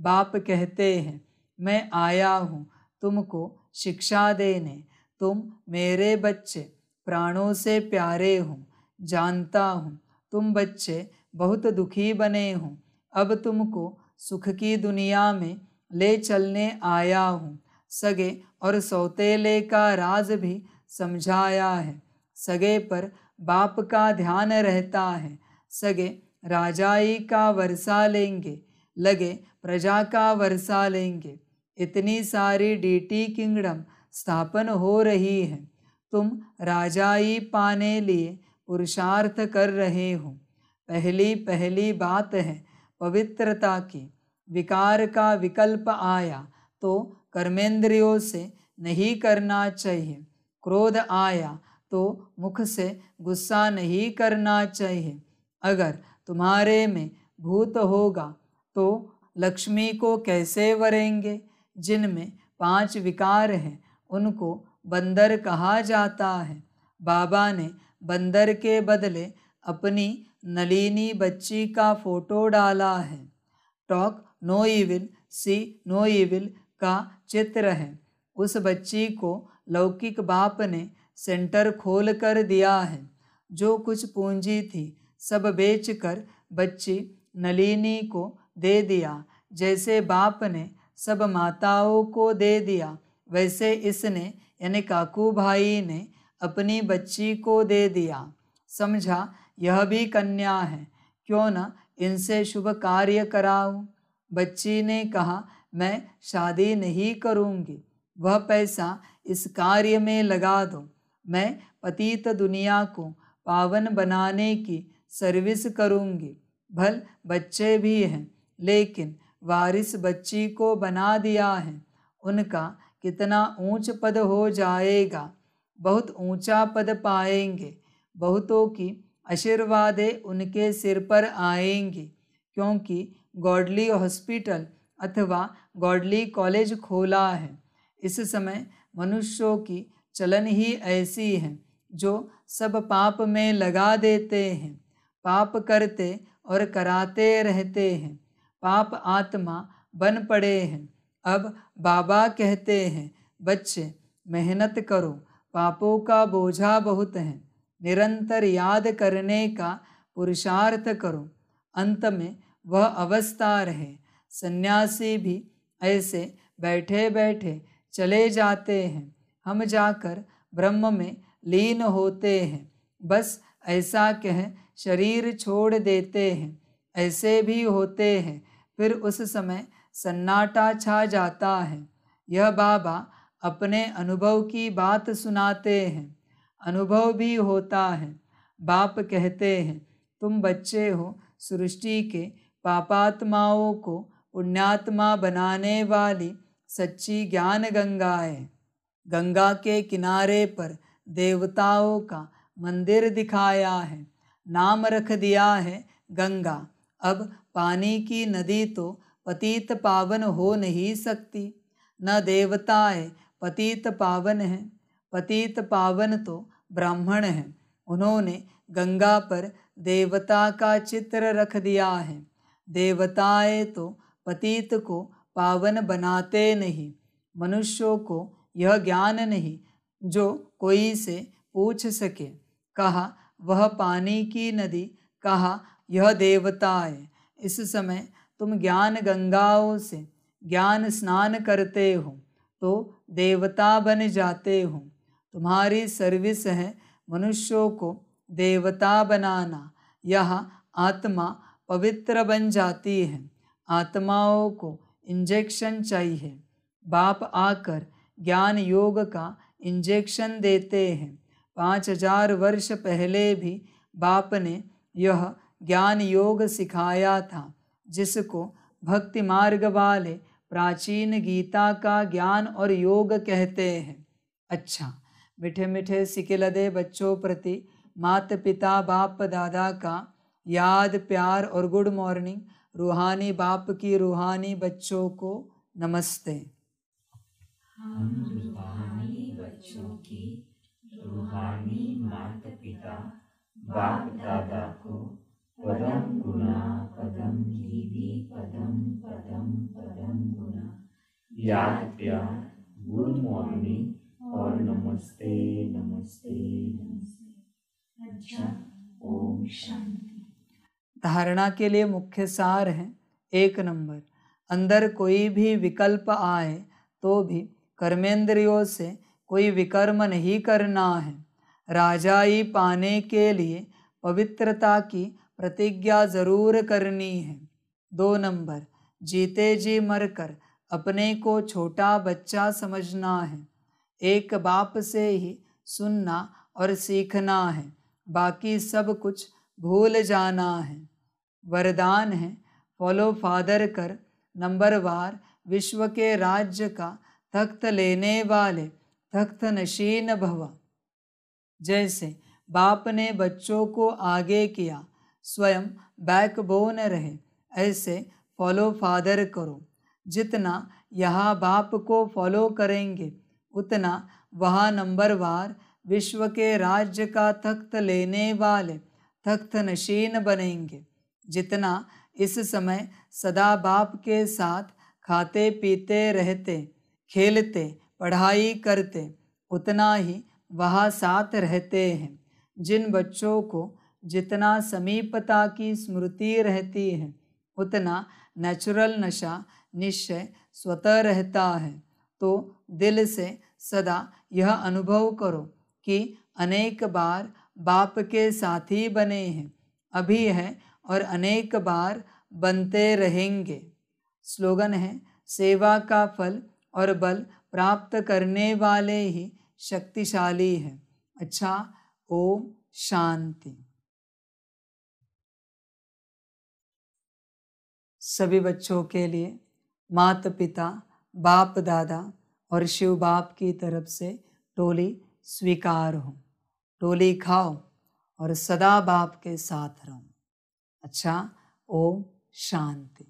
बाप कहते हैं मैं आया हूँ तुमको शिक्षा देने तुम मेरे बच्चे प्राणों से प्यारे हो जानता हूँ तुम बच्चे बहुत दुखी बने हो अब तुमको सुख की दुनिया में ले चलने आया हूँ सगे और सौतेले का राज भी समझाया है सगे पर बाप का ध्यान रहता है सगे राजाई का वर्षा लेंगे लगे प्रजा का वर्षा लेंगे इतनी सारी डीटी किंगडम स्थापन हो रही है तुम राजाई पाने लिए पुरुषार्थ कर रहे हो पहली पहली बात है पवित्रता की विकार का विकल्प आया तो कर्मेंद्रियों से नहीं करना चाहिए क्रोध आया तो मुख से गुस्सा नहीं करना चाहिए अगर तुम्हारे में भूत होगा तो लक्ष्मी को कैसे वरेंगे जिनमें पांच विकार हैं उनको बंदर कहा जाता है बाबा ने बंदर के बदले अपनी नलिनी बच्ची का फोटो डाला है talk no evil see no evil का चित्र है उस बच्ची को लौकिक बाप ने सेंटर खोल कर दिया है जो कुछ पूंजी थी सब बेचकर बच्ची नलिनी को दे दिया जैसे बाप ने सब माताओं को दे दिया वैसे इसने यानी काकू भाई ने अपनी बच्ची को दे दिया समझा यह भी कन्या है क्यों न इनसे शुभ कार्य कराऊ बच्ची ने कहा मैं शादी नहीं करूँगी वह पैसा इस कार्य में लगा दो मैं पतित दुनिया को पावन बनाने की सर्विस करूँगी भल बच्चे भी हैं लेकिन वारिस बच्ची को बना दिया है उनका कितना ऊंच पद हो जाएगा बहुत ऊंचा पद पाएंगे बहुतों की आशीर्वादें उनके सिर पर आएंगी क्योंकि गॉडली हॉस्पिटल अथवा गॉडली कॉलेज खोला है इस समय मनुष्यों की चलन ही ऐसी है जो सब पाप में लगा देते हैं पाप करते और कराते रहते हैं पाप आत्मा बन पड़े हैं अब बाबा कहते हैं बच्चे मेहनत करो पापों का बोझा बहुत है निरंतर याद करने का पुरुषार्थ करो अंत में वह अवस्था रहे सन्यासी भी ऐसे बैठे बैठे चले जाते हैं हम जाकर ब्रह्म में लीन होते हैं बस ऐसा कह शरीर छोड़ देते हैं ऐसे भी होते हैं फिर उस समय सन्नाटा छा जाता है यह बाबा अपने अनुभव की बात सुनाते हैं अनुभव भी होता है बाप कहते हैं तुम बच्चे हो सृष्टि के पापात्माओं को पुण्यात्मा बनाने वाली सच्ची ज्ञान गंगा है गंगा के किनारे पर देवताओं का मंदिर दिखाया है नाम रख दिया है गंगा अब पानी की नदी तो पतित पावन हो नहीं सकती न देवताएं पतित पावन है पतित पावन तो ब्राह्मण है उन्होंने गंगा पर देवता का चित्र रख दिया है देवताएं तो पतित को पावन बनाते नहीं मनुष्यों को यह ज्ञान नहीं जो कोई से पूछ सके कहा वह पानी की नदी कहा यह देवताएं इस समय तुम ज्ञान गंगाओं से ज्ञान स्नान करते हो तो देवता बन जाते हो तुम्हारी सर्विस है मनुष्यों को देवता बनाना यह आत्मा पवित्र बन जाती है आत्माओं को इंजेक्शन चाहिए बाप आकर ज्ञान योग का इंजेक्शन देते हैं पाँच हजार वर्ष पहले भी बाप ने यह ज्ञान योग सिखाया था जिसको भक्ति मार्ग वाले प्राचीन गीता का ज्ञान और योग कहते हैं अच्छा मिठे मिठे सिकिलदे बच्चों प्रति माता पिता बाप दादा का याद प्यार और गुड मॉर्निंग रूहानी बाप की रूहानी बच्चों को नमस्ते हम रूहानी बच्चों की रूहानी माता पिता बाप दादा को पदम गुणा पदम कीवी पदम पदम पदम गुणा याद्या प्यार गुड और नमस्ते नमस्ते नमस्ते अच्छा ओम शांति धारणा के लिए मुख्य सार हैं एक नंबर अंदर कोई भी विकल्प आए तो भी कर्मेंद्रियों से कोई विकर्म नहीं करना है राजाई पाने के लिए पवित्रता की प्रतिज्ञा ज़रूर करनी है दो नंबर जीते जी मर कर अपने को छोटा बच्चा समझना है एक बाप से ही सुनना और सीखना है बाकी सब कुछ भूल जाना है वरदान है फॉलो फादर कर नंबर वार विश्व के राज्य का तख्त लेने वाले तख्त नशीन भवा जैसे बाप ने बच्चों को आगे किया स्वयं बैकबोन रहे ऐसे फॉलो फादर करो जितना यहाँ बाप को फॉलो करेंगे उतना वह वार विश्व के राज्य का तख्त लेने वाले तख्त नशीन बनेंगे जितना इस समय सदा बाप के साथ खाते पीते रहते खेलते पढ़ाई करते उतना ही वह साथ रहते हैं जिन बच्चों को जितना समीपता की स्मृति रहती है उतना नेचुरल नशा निश्चय स्वतः रहता है तो दिल से सदा यह अनुभव करो कि अनेक बार बाप के साथी बने हैं अभी हैं और अनेक बार बनते रहेंगे स्लोगन है सेवा का फल और बल प्राप्त करने वाले ही शक्तिशाली है अच्छा ओम शांति सभी बच्चों के लिए माता पिता बाप दादा और शिव बाप की तरफ से टोली स्वीकार हो टोली खाओ और सदा बाप के साथ रहो अच्छा ओम शांति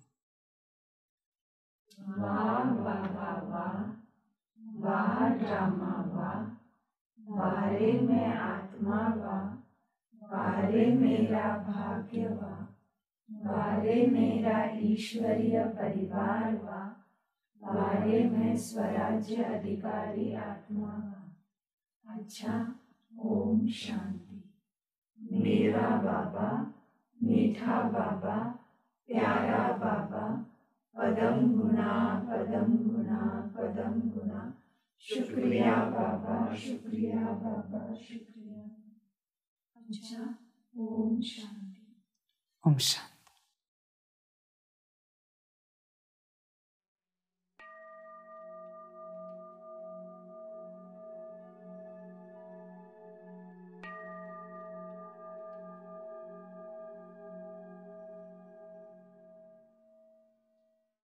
बारे में आत्मा बा, बारे मेरा भाग्य बा। वाले मेरा ईश्वरीय परिवार वा वाले मैं स्वराज्य अधिकारी आत्मा वा अच्छा ओम शांति मेरा बाबा मीठा बाबा प्यारा बाबा पदम गुना पदम गुना पदम गुना शुक्रिया बाबा शुक्रिया बाबा शुक्रिया अच्छा ओम शांति ओम शांति